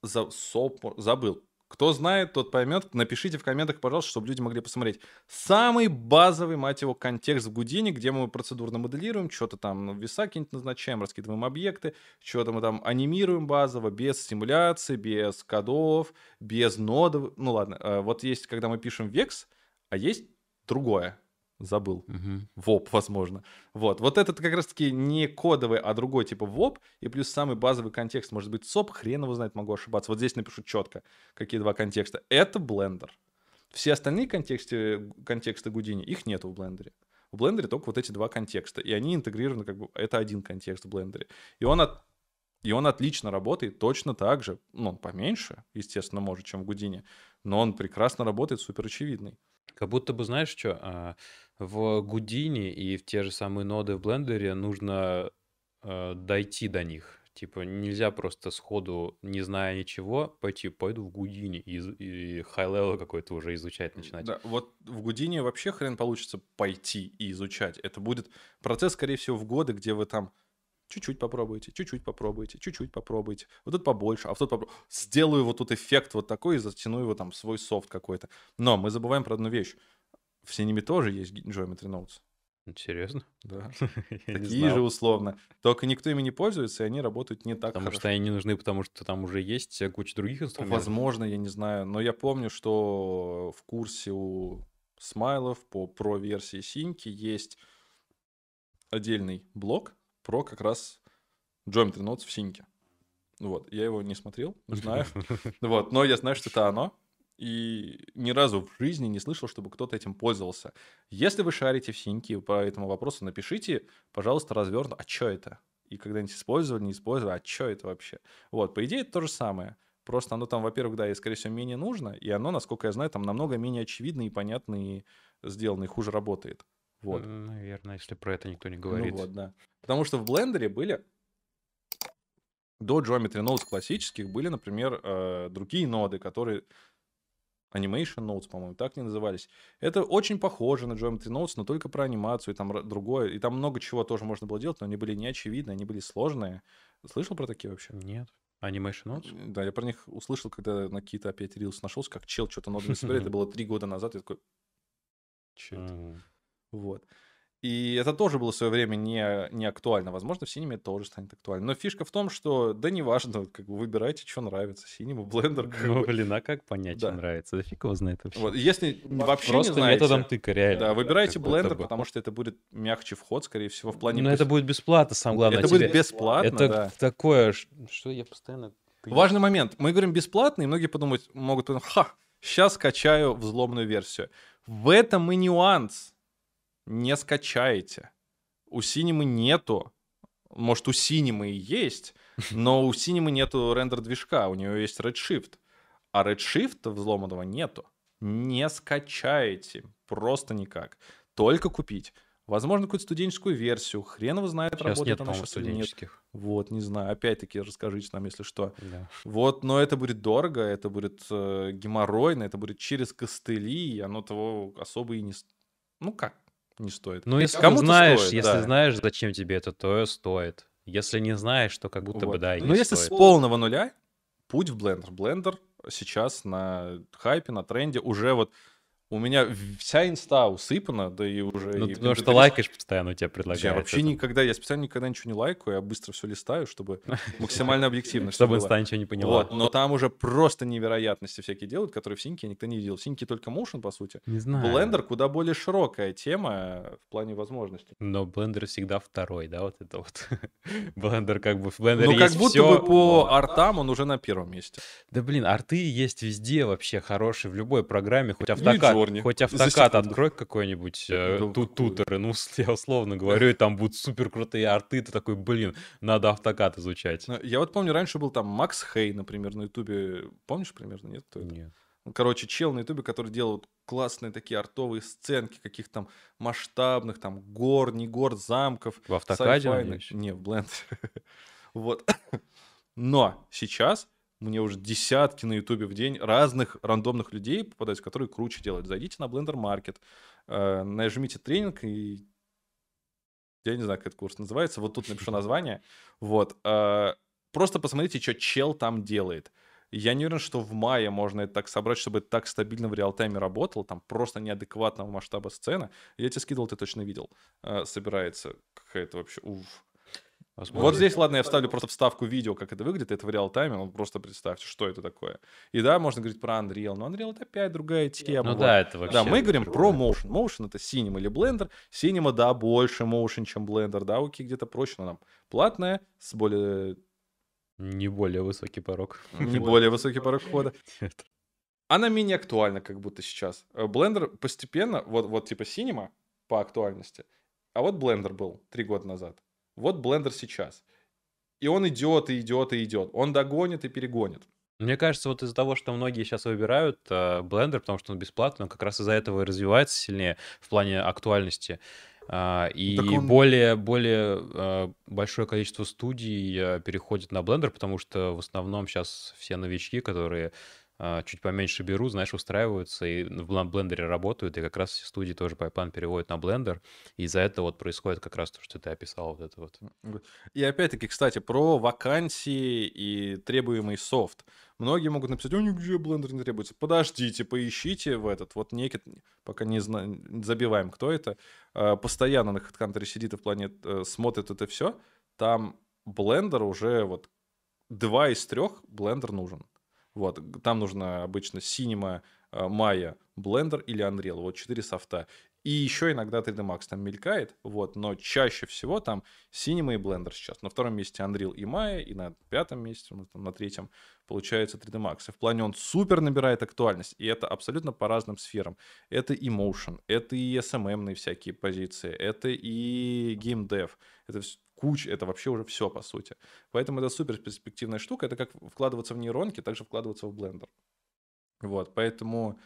за, соп забыл. Кто знает, тот поймет. Напишите в комментах, пожалуйста, чтобы люди могли посмотреть. Самый базовый, мать его, контекст в Гудине, где мы процедурно моделируем, что-то там веса какие-нибудь назначаем, раскидываем объекты, что-то мы там анимируем базово, без симуляции, без кодов, без нодов. Ну ладно, э, вот есть, когда мы пишем векс, а есть другое забыл. Угу. ВОП, возможно. Вот. вот этот как раз-таки не кодовый, а другой типа ВОП. И плюс самый базовый контекст может быть СОП. Хрен его знает, могу ошибаться. Вот здесь напишу четко, какие два контекста. Это блендер. Все остальные контексты, контексты Гудини, их нету в блендере. В блендере только вот эти два контекста. И они интегрированы, как бы, это один контекст в блендере. И он от, и он отлично работает точно так же. Ну, он поменьше, естественно, может, чем в Гудине, но он прекрасно работает, супер очевидный. Как будто бы, знаешь что, а, в Гудини и в те же самые ноды в блендере нужно а, дойти до них. Типа нельзя просто сходу, не зная ничего, пойти, пойду в Гудини и, и хай-левел какой-то уже изучать начинать. Да, вот в Гудине вообще хрен получится пойти и изучать. Это будет процесс, скорее всего, в годы, где вы там Чуть-чуть попробуйте, чуть-чуть попробуйте, чуть-чуть попробуйте. Вот тут побольше, а вот тут попробуйте. Сделаю вот тут эффект вот такой и затяну его там в свой софт какой-то. Но мы забываем про одну вещь. В Cinema тоже есть Geometry Notes. Серьезно? Да. Такие же условно. Только никто ими не пользуется, и они работают не так Потому что они не нужны, потому что там уже есть куча других инструментов. Возможно, я не знаю. Но я помню, что в курсе у Смайлов по про-версии Синьки есть отдельный блок, про как раз Geometry Notes в синьке. Вот, я его не смотрел, не знаю. Вот, но я знаю, что это оно. И ни разу в жизни не слышал, чтобы кто-то этим пользовался. Если вы шарите в синьке по этому вопросу, напишите, пожалуйста, развернуто, а что это? И когда-нибудь использовали, не использовали, а что это вообще? Вот, по идее, это то же самое. Просто оно там, во-первых, да, и, скорее всего, менее нужно, и оно, насколько я знаю, там намного менее очевидно и понятно и сделано, и хуже работает. Вот. Наверное, если про это никто не ну говорит. Ну вот, да. Потому что в блендере были до Geometry Nodes классических были, например, э, другие ноды, которые Animation Nodes, по-моему, так не назывались. Это очень похоже на Geometry Nodes, но только про анимацию, и там другое. И там много чего тоже можно было делать, но они были неочевидны, они были сложные. Слышал про такие вообще? Нет. Animation Nodes? Да, я про них услышал, когда на какие-то опять рилс нашелся, как чел что-то нодами собирает. Это было три года назад. Я такой... Чё вот. И это тоже было в свое время не, не актуально. Возможно, в синеме тоже станет актуально. Но фишка в том, что да неважно, как бы выбирайте, что нравится. Синему, блендер. ну, бы. блин, а как понять, да. что нравится? Да фиг его знает вообще. Вот, если вообще Просто не знаете... методом тыка, реально. Да, выбирайте как блендер, бы. потому что это будет мягче вход, скорее всего, в плане... Но это будет бесплатно, самое главное. Это а тебе. будет бесплатно, Это да. такое, что я постоянно... Важный момент. Мы говорим бесплатно, и многие подумают, могут, ха, сейчас скачаю взломную версию. В этом и нюанс не скачаете. У Синемы нету, может, у Синемы и есть, но у Синемы нету рендер-движка, у нее есть Redshift. А Redshift взломанного нету. Не скачаете, просто никак. Только купить. Возможно, какую-то студенческую версию. хрен его знает, сейчас работает нет, она сейчас студенческих. Нет. Вот, не знаю. Опять-таки, расскажите нам, если что. Да. Вот, но это будет дорого, это будет э, геморройно, это будет через костыли, и оно того особо и не... Ну как, не стоит. Ну, если кому знаешь, стоит, если да. знаешь, зачем тебе это, то стоит. Если не знаешь, то как будто вот. бы да. И Но ну, если стоит. с полного нуля, путь в блендер. Блендер сейчас на хайпе, на тренде уже вот у меня вся инста усыпана, да и уже... Ну, и потому что лайкаешь постоянно, у тебя предлагают. Я вообще это. никогда, я специально никогда ничего не лайкаю, я быстро все листаю, чтобы максимально объективно. Чтобы инста ничего не поняла. Вот, но там уже просто невероятности всякие делают, которые в синьке никто не видел. В синьке только motion, по сути. Не знаю. Блендер куда более широкая тема э, в плане возможностей. Но блендер всегда второй, да, вот это вот. блендер как бы... Блендер ну, как будто бы по артам он уже на первом месте. Да блин, арты есть везде вообще хорошие, в любой программе, хоть ну автокад Калифорнии. Хоть автокат открой какой-нибудь, э, тут тутеры, ну, я условно говорю, и там будут супер крутые арты, ты такой, блин, надо автокат изучать. Э, я вот помню, раньше был там Макс Хей, например, на Ютубе, помнишь примерно, нет? Кто это? Нет. Ну, короче, чел на Ютубе, который делал классные такие артовые сценки, каких-то там масштабных, там гор, не гор, замков. В автокаде? Не, в бленд. вот. Но сейчас мне уже десятки на Ютубе в день разных рандомных людей попадаются, которые круче делают. Зайдите на Blender Market, э, нажмите тренинг и я не знаю, как этот курс называется, вот тут напишу название, вот. Э, просто посмотрите, что чел там делает. Я не уверен, что в мае можно это так собрать, чтобы это так стабильно в реалтайме работало, там просто неадекватного масштаба сцена. Я тебе скидывал, ты точно видел. Э, собирается какая-то вообще... Уф. Посмотрим. Вот здесь, ладно, я вставлю просто вставку видео, как это выглядит, это в реал-тайме, вот ну, просто представьте, что это такое. И да, можно говорить про Unreal, но Unreal это опять другая тема. Ну вот. да, это вообще... Да, мы говорим про Motion. Motion это Cinema или Blender. Cinema, да, больше Motion, чем Blender, да, окей, где-то проще, но нам платная, с более... Не более высокий порог. Не более высокий порог входа. Она менее актуальна как будто сейчас. Э, Blender постепенно, вот, вот типа Cinema по актуальности, а вот Blender был три года назад. Вот Blender сейчас. И он идет, и идет, и идет. Он догонит и перегонит. Мне кажется, вот из-за того, что многие сейчас выбирают Blender, э, потому что он бесплатный, он как раз из-за этого и развивается сильнее в плане актуальности. Э, и ну, он... более, более э, большое количество студий переходит на Blender, потому что в основном сейчас все новички, которые а, чуть поменьше беру, знаешь, устраиваются и в блендере работают, и как раз все студии тоже пайплайн переводят на блендер, и из-за этого вот происходит как раз то, что ты описал, вот это вот. И опять-таки, кстати, про вакансии и требуемый софт. Многие могут написать, у «А них где блендер не требуется. Подождите, поищите в этот. Вот некий, пока не зна... забиваем, кто это, а, постоянно на HeadHunter сидит и в плане э, смотрит это все. Там блендер уже вот два из трех блендер нужен. Вот, там нужно обычно Cinema, Maya, Blender или Unreal, вот четыре софта. И еще иногда 3D Max там мелькает, вот, но чаще всего там Cinema и Blender сейчас. На втором месте Unreal и Maya, и на пятом месте, ну, на третьем, получается 3D Max. И в плане он супер набирает актуальность, и это абсолютно по разным сферам. Это и motion, это и SMM эм всякие позиции, это и геймдев, это Куча, это вообще уже все по сути. Поэтому это супер перспективная штука, это как вкладываться в нейронки, также вкладываться в блендер. Вот, поэтому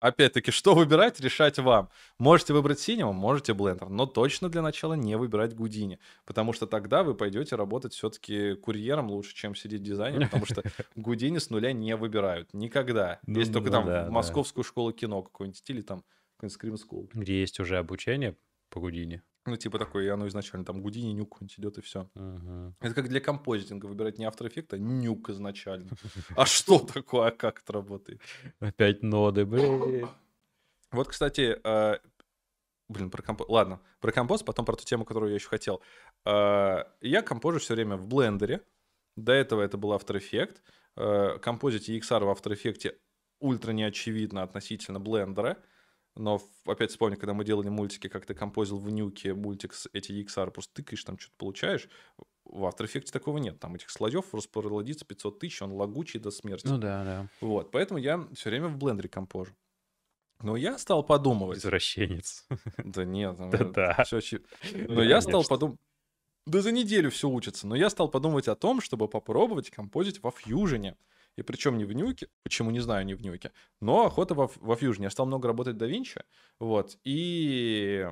Опять-таки, что выбирать, решать вам. Можете выбрать синего, можете блендер, но точно для начала не выбирать Гудини, потому что тогда вы пойдете работать все-таки курьером лучше, чем сидеть дизайнером, потому что Гудини с нуля не выбирают никогда. Ну, Есть ну, только ну, там да, московскую да. школу кино какую-нибудь или там какой-нибудь School. Где есть уже обучение по Гудини. Ну, типа такое, и оно изначально там Гудини, нюк какой-нибудь идет, и все. Ага. Это как для композитинга выбирать не After Effects, а нюк изначально. А что такое, а как это работает? Опять ноды, блин. Вот, кстати, а, блин, про композ... Ладно, про композ, потом про ту тему, которую я еще хотел. А, я композжу все время в блендере. До этого это был After Effects. Композить XR в After Effects ультра неочевидно относительно блендера. Но опять вспомни, когда мы делали мультики, как ты композил в нюке мультик с эти XR, просто тыкаешь, там что-то получаешь. В After Effects такого нет. Там этих слоев распроладится 500 тысяч, он лагучий до смерти. Ну да, да. Вот, поэтому я все время в блендере компожу. Но я стал подумывать. Извращенец. Да нет. Да-да. Ну, но я стал подумать. Да за неделю все учится. Но я стал подумывать о том, чтобы попробовать композить во фьюжене. И причем не в нюке, почему не знаю, не в нюке, но охота во, во фьюжне. Я стал много работать до Винчи, вот, и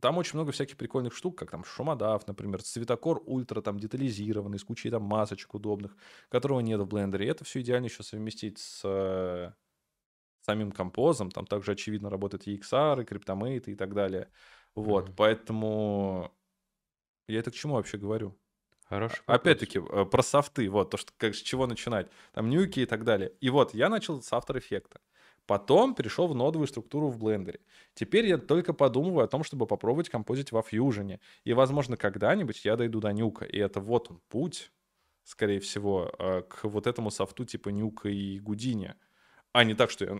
там очень много всяких прикольных штук, как там шумодав, например, цветокор ультра там детализированный, с кучей там масочек удобных, которого нет в блендере. И это все идеально еще совместить с э, самим композом. Там также, очевидно, работают EXR, и криптомейты и так далее. Вот, mm-hmm. поэтому я это к чему вообще говорю? Хороший а, Опять-таки, э, про софты, вот, то, что, как, с чего начинать, там, нюки и так далее. И вот, я начал с After Effects. Потом перешел в нодовую структуру в блендере. Теперь я только подумываю о том, чтобы попробовать композить во фьюжене. И, возможно, когда-нибудь я дойду до нюка. И это вот он, путь, скорее всего, э, к вот этому софту типа нюка и гудине. А не так, что я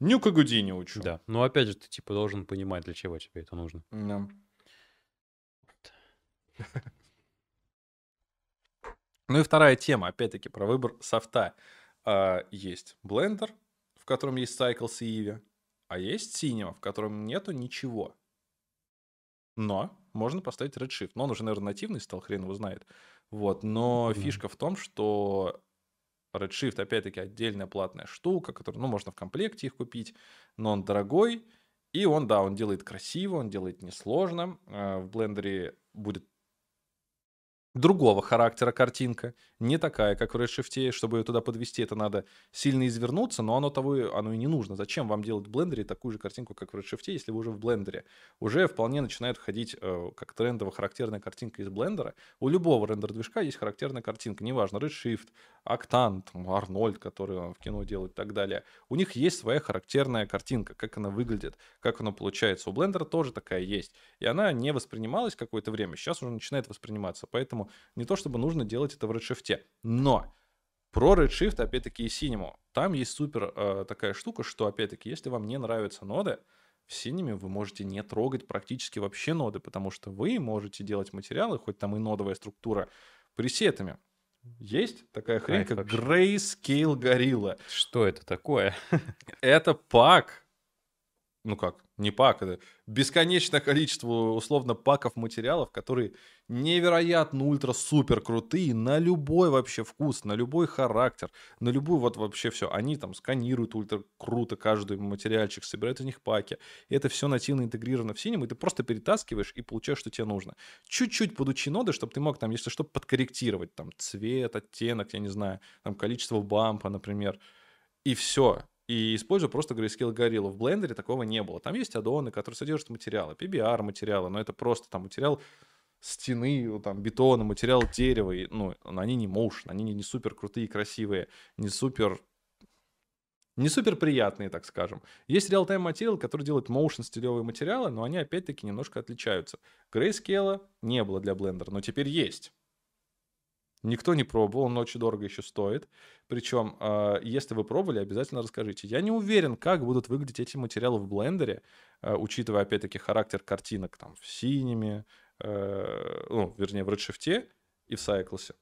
нюка гудине учу. Да, но ну, опять же, ты типа должен понимать, для чего тебе это нужно. Да. Ну и вторая тема, опять-таки, про выбор софта. А, есть Blender, в котором есть Cycles и Eevee, а есть Cinema, в котором нету ничего. Но можно поставить Redshift. Но он уже, наверное, нативный стал, хрен его знает. Вот. Но mm-hmm. фишка в том, что Redshift, опять-таки, отдельная платная штука, которую, ну, можно в комплекте их купить, но он дорогой, и он, да, он делает красиво, он делает несложно. А, в блендере будет другого характера картинка, не такая, как в Redshift, чтобы ее туда подвести, это надо сильно извернуться, но оно того оно и не нужно. Зачем вам делать в блендере такую же картинку, как в Redshift, если вы уже в блендере? Уже вполне начинает ходить э, как трендово характерная картинка из блендера. У любого рендер-движка есть характерная картинка, неважно, Redshift, Octant, Арнольд, который в кино делает и так далее. У них есть своя характерная картинка, как она выглядит, как она получается. У блендера тоже такая есть. И она не воспринималась какое-то время, сейчас уже начинает восприниматься. Поэтому поэтому не то чтобы нужно делать это в Redshift. Но про Redshift, опять-таки, и Cinema. Там есть супер э, такая штука, что, опять-таки, если вам не нравятся ноды, в Cinema вы можете не трогать практически вообще ноды, потому что вы можете делать материалы, хоть там и нодовая структура, пресетами. Есть такая хрень, как вообще. Grayscale Gorilla. Что это такое? Это пак. Ну как, не пак, это бесконечное количество условно паков материалов, которые невероятно ультра-супер крутые на любой вообще вкус, на любой характер, на любой вот вообще все. Они там сканируют ультра круто каждый материальчик, собирают из них паки. И это все нативно интегрировано в синем, и ты просто перетаскиваешь и получаешь, что тебе нужно. Чуть-чуть подучи ноды, чтобы ты мог там, если что, подкорректировать там цвет, оттенок, я не знаю, там количество бампа, например. И все и использую просто Grayscale Gorilla. В блендере такого не было. Там есть аддоны, которые содержат материалы, PBR материалы, но это просто там материал стены, там, бетона, материал дерева, и, ну, они не motion, они не, не супер крутые, красивые, не супер не супер приятные, так скажем. Есть реал-тайм материал, который делает motion стилевые материалы, но они опять-таки немножко отличаются. Грейскейла не было для Blender, но теперь есть. Никто не пробовал, он очень дорого еще стоит. Причем, а, если вы пробовали, обязательно расскажите. Я не уверен, как будут выглядеть эти материалы в блендере, а, учитывая, опять-таки, характер картинок там в синими, э, ну, вернее, в Redshift и в Cycles.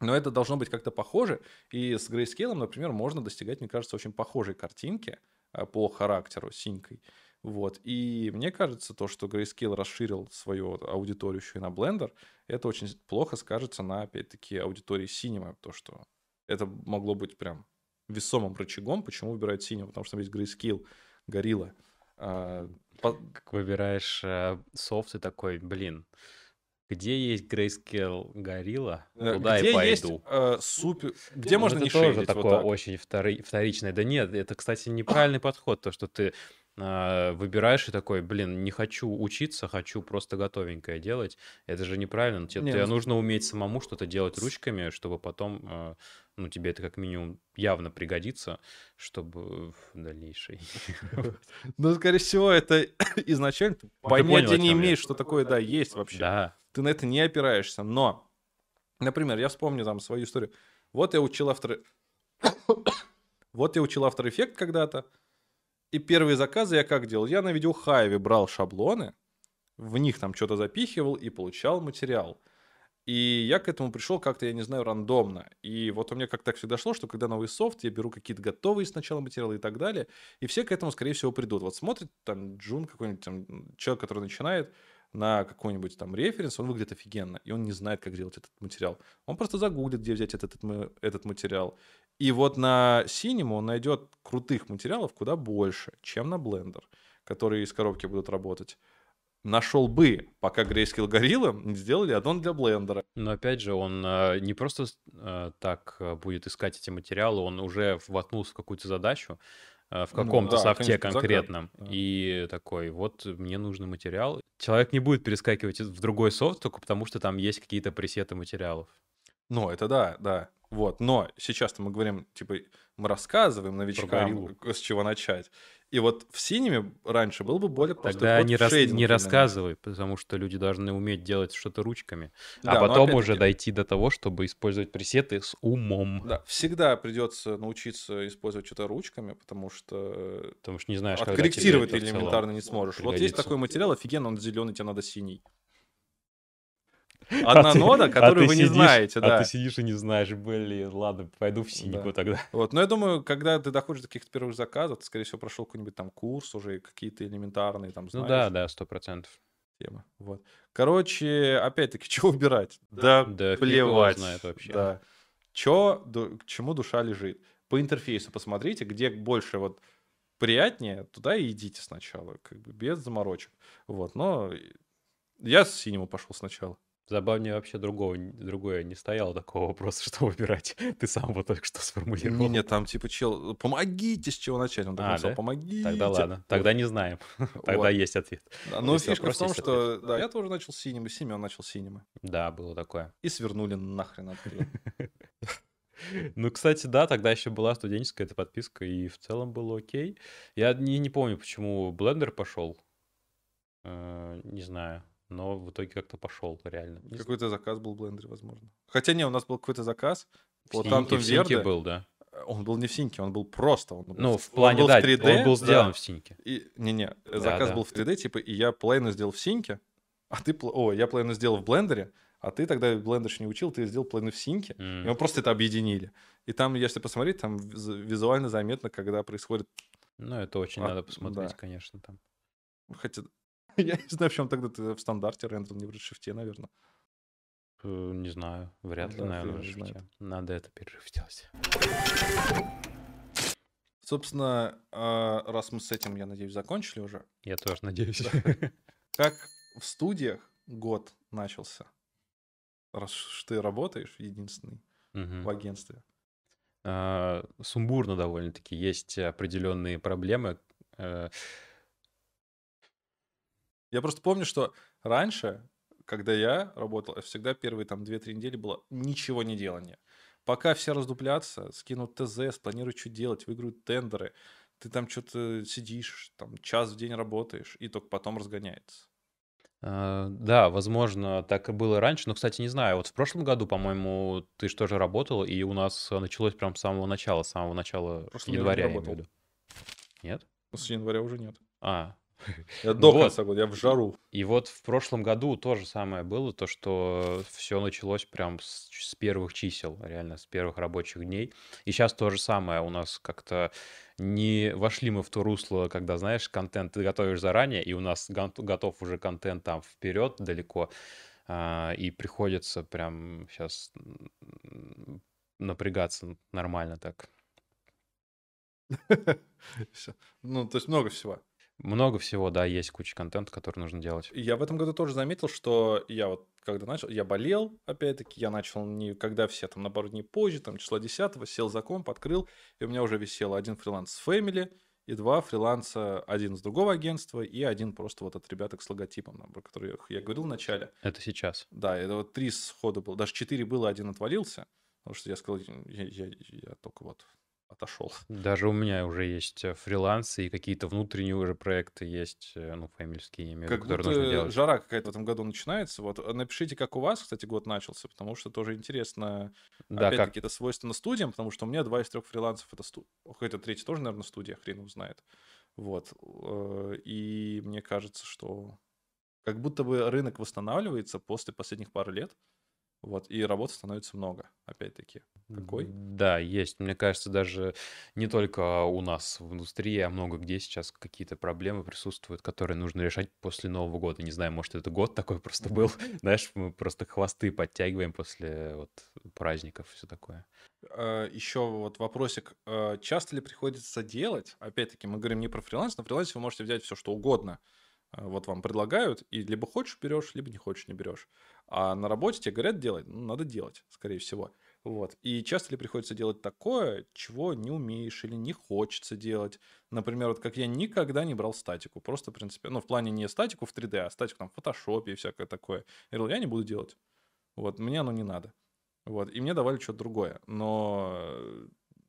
Но это должно быть как-то похоже. И с Grayscale, например, можно достигать, мне кажется, очень похожей картинки а, по характеру синькой. Вот. И мне кажется, то, что Grayscale расширил свою аудиторию еще и на Blender, это очень плохо скажется на, опять-таки, аудитории Cinema, то, что это могло быть прям весомым рычагом, почему выбирают синего? потому что там есть Grayscale, Gorilla. А, Как выбираешь э, софт и такой, блин, где есть Grayscale Gorilla, э, туда где и пойду. Есть, э, супер... Где ну, можно это не тоже шейдить, такое вот так. очень вторичное. Да нет, это, кстати, неправильный подход, то, что ты а, выбираешь и такой, блин, не хочу учиться, хочу просто готовенькое делать. Это же неправильно. Тебе, Нет. Ну нужно уметь самому что-то делать ручками, чтобы потом, а, ну, тебе это как минимум явно пригодится, чтобы в дальнейшей... Ну, скорее всего, это изначально понятия не имеешь, что такое, да, есть вообще. Да. Ты на это не опираешься, но, например, я вспомню там свою историю. Вот я учил автор... Вот я учил автор эффект когда-то, и первые заказы я как делал? Я на видеохайве брал шаблоны, в них там что-то запихивал и получал материал. И я к этому пришел как-то, я не знаю, рандомно. И вот у меня как-то так всегда шло, что когда новый софт, я беру какие-то готовые сначала материалы и так далее, и все к этому, скорее всего, придут. Вот смотрит там Джун какой-нибудь, там, человек, который начинает, на какой-нибудь там референс, он выглядит офигенно, и он не знает, как делать этот материал. Он просто загуглит, где взять этот, этот, материал. И вот на синему он найдет крутых материалов куда больше, чем на Blender, которые из коробки будут работать нашел бы, пока Grayscale Gorilla не сделали аддон для блендера. Но опять же, он э, не просто э, так э, будет искать эти материалы, он уже воткнулся в какую-то задачу, Э, в ну, каком-то ну, да, софте конечно, конкретном. да. И такой, вот мне нужен материал. Человек не будет перескакивать в другой софт только потому, что там есть какие-то пресеты материалов. Ну, это да, да. Вот, но сейчас-то мы говорим, типа, мы рассказываем новичкам, с чего начать. И вот в синими раньше был бы более просто. Тогда не, рас... не рассказывай, потому что люди должны уметь делать что-то ручками, а да, а потом уже дойти до того, чтобы использовать пресеты с умом. Да, всегда придется научиться использовать что-то ручками, потому что... Э, потому что не знаешь, Откорректировать элементарно не сможешь. Пригодится. Вот есть такой материал, офигенно, он зеленый, тебе надо синий. Одна а нода, ты, а которую а вы не сидишь, знаете, да. А ты сидишь и не знаешь, блин, ладно, пойду в синику да. тогда. Вот, но я думаю, когда ты доходишь до каких-то первых заказов, ты, скорее всего, прошел какой-нибудь там курс уже, какие-то элементарные там ну знаешь. Ну да, да, сто процентов. Тема, вот. Короче, опять-таки, что убирать? Да, да плевать. знает вообще. Да. че, к чему душа лежит? По интерфейсу посмотрите, где больше вот приятнее, туда и идите сначала, как бы без заморочек. Вот, но я с синего пошел сначала. Забавнее вообще другого, другое не стояло такого вопроса, что выбирать. Ты сам вот только что сформулировал. Не, не, там типа чел, помогите, с чего начать. Он такой, а, да? помогите. Тогда ладно, тогда не знаем. Тогда есть ответ. Да, но фишка в том, что да, я тоже начал синим, и Семен начал синим. Да, было такое. И свернули нахрен открыл. Ну, кстати, да, тогда еще была студенческая эта подписка, и в целом было окей. Я не, не помню, почему Blender пошел. Э, не знаю но в итоге как-то пошел реально. Какой-то заказ был в блендере, возможно. Хотя не, у нас был какой-то заказ. Вот там в Синке был, да. Э, он был не в синке он был просто. Он был, ну, в плане, он был да, в 3D, он был сделан да, в синке Не-не, э, заказ да, был в 3D, типа, и я плейну сделал в синке а ты... О, я плейну сделал в блендере, а ты тогда блендер не учил, ты сделал плейны в синке mm. и мы просто это объединили. И там, если посмотреть, там визуально заметно, когда происходит... Ну, это очень а, надо посмотреть, да. конечно, там. Хотя Я не знаю, в чем тогда ты в стандарте рендер, не в решифте, наверное. Э, не знаю, вряд ли, наверное, в решифте. Надо это перешифтелось. Собственно, а, раз мы с этим, я надеюсь, закончили уже. Я тоже надеюсь. Как в студиях год начался? Раз ты работаешь единственный в агентстве. А, сумбурно довольно-таки. Есть определенные проблемы, э, я просто помню, что раньше, когда я работал, всегда первые там 2-3 недели было ничего не делание. Пока все раздуплятся, скинут ТЗ, спланируют, что делать, выиграют тендеры, ты там что-то сидишь, там час в день работаешь, и только потом разгоняется. А, да, возможно, так и было раньше, но, кстати, не знаю, вот в прошлом году, по-моему, ты же тоже работал, и у нас началось прям с самого начала, с самого начала января, я, имею в виду. Нет? Ну, с января уже нет. А, Я до вот. я в жару. И вот в прошлом году то же самое было, то, что все началось прям с, с первых чисел, реально, с первых рабочих дней. И сейчас то же самое у нас как-то не вошли мы в то русло, когда, знаешь, контент ты готовишь заранее, и у нас готов уже контент там вперед далеко, а, и приходится прям сейчас напрягаться нормально так. Ну, то есть много всего много всего, да, есть куча контента, который нужно делать. Я в этом году тоже заметил, что я вот когда начал, я болел, опять-таки, я начал не когда все, там, на пару дней позже, там, числа 10 сел за комп, открыл, и у меня уже висело один фриланс с Family, и два фриланса, один с другого агентства и один просто вот от ребяток с логотипом, про который я говорил в начале. Это сейчас? Да, это вот три схода было, даже четыре было, один отвалился, потому что я сказал, я, я, я только вот отошел. Даже у меня уже есть э, фрилансы и какие-то внутренние уже проекты есть, э, ну, фамильские, имею как которые нужно делать. жара какая-то в этом году начинается. Вот э, напишите, как у вас, кстати, год начался, потому что тоже интересно, да, опять какие-то свойства на студиям, потому что у меня два из трех фрилансов это студия. Хотя третий тоже, наверное, студия, хрен узнает. Вот. И мне кажется, что как будто бы рынок восстанавливается после последних пары лет. Вот, и работы становится много, опять-таки. Какой? Да, есть. Мне кажется, даже не только у нас в индустрии, а много где сейчас какие-то проблемы присутствуют, которые нужно решать после Нового года. Не знаю, может, это год такой просто был. Знаешь, мы просто хвосты подтягиваем после вот праздников и все такое. А, Еще вот вопросик. А, часто ли приходится делать? Опять-таки, мы говорим не про фриланс. но фрилансе вы можете взять все, что угодно а, вот вам предлагают, и либо хочешь берешь, либо не хочешь не берешь. А на работе тебе говорят делать, ну, надо делать, скорее всего. Вот. И часто ли приходится делать такое, чего не умеешь или не хочется делать? Например, вот как я никогда не брал статику. Просто, в принципе, ну, в плане не статику в 3D, а статику там в фотошопе и всякое такое. Я говорил, я не буду делать. Вот, мне оно не надо. Вот, и мне давали что-то другое. Но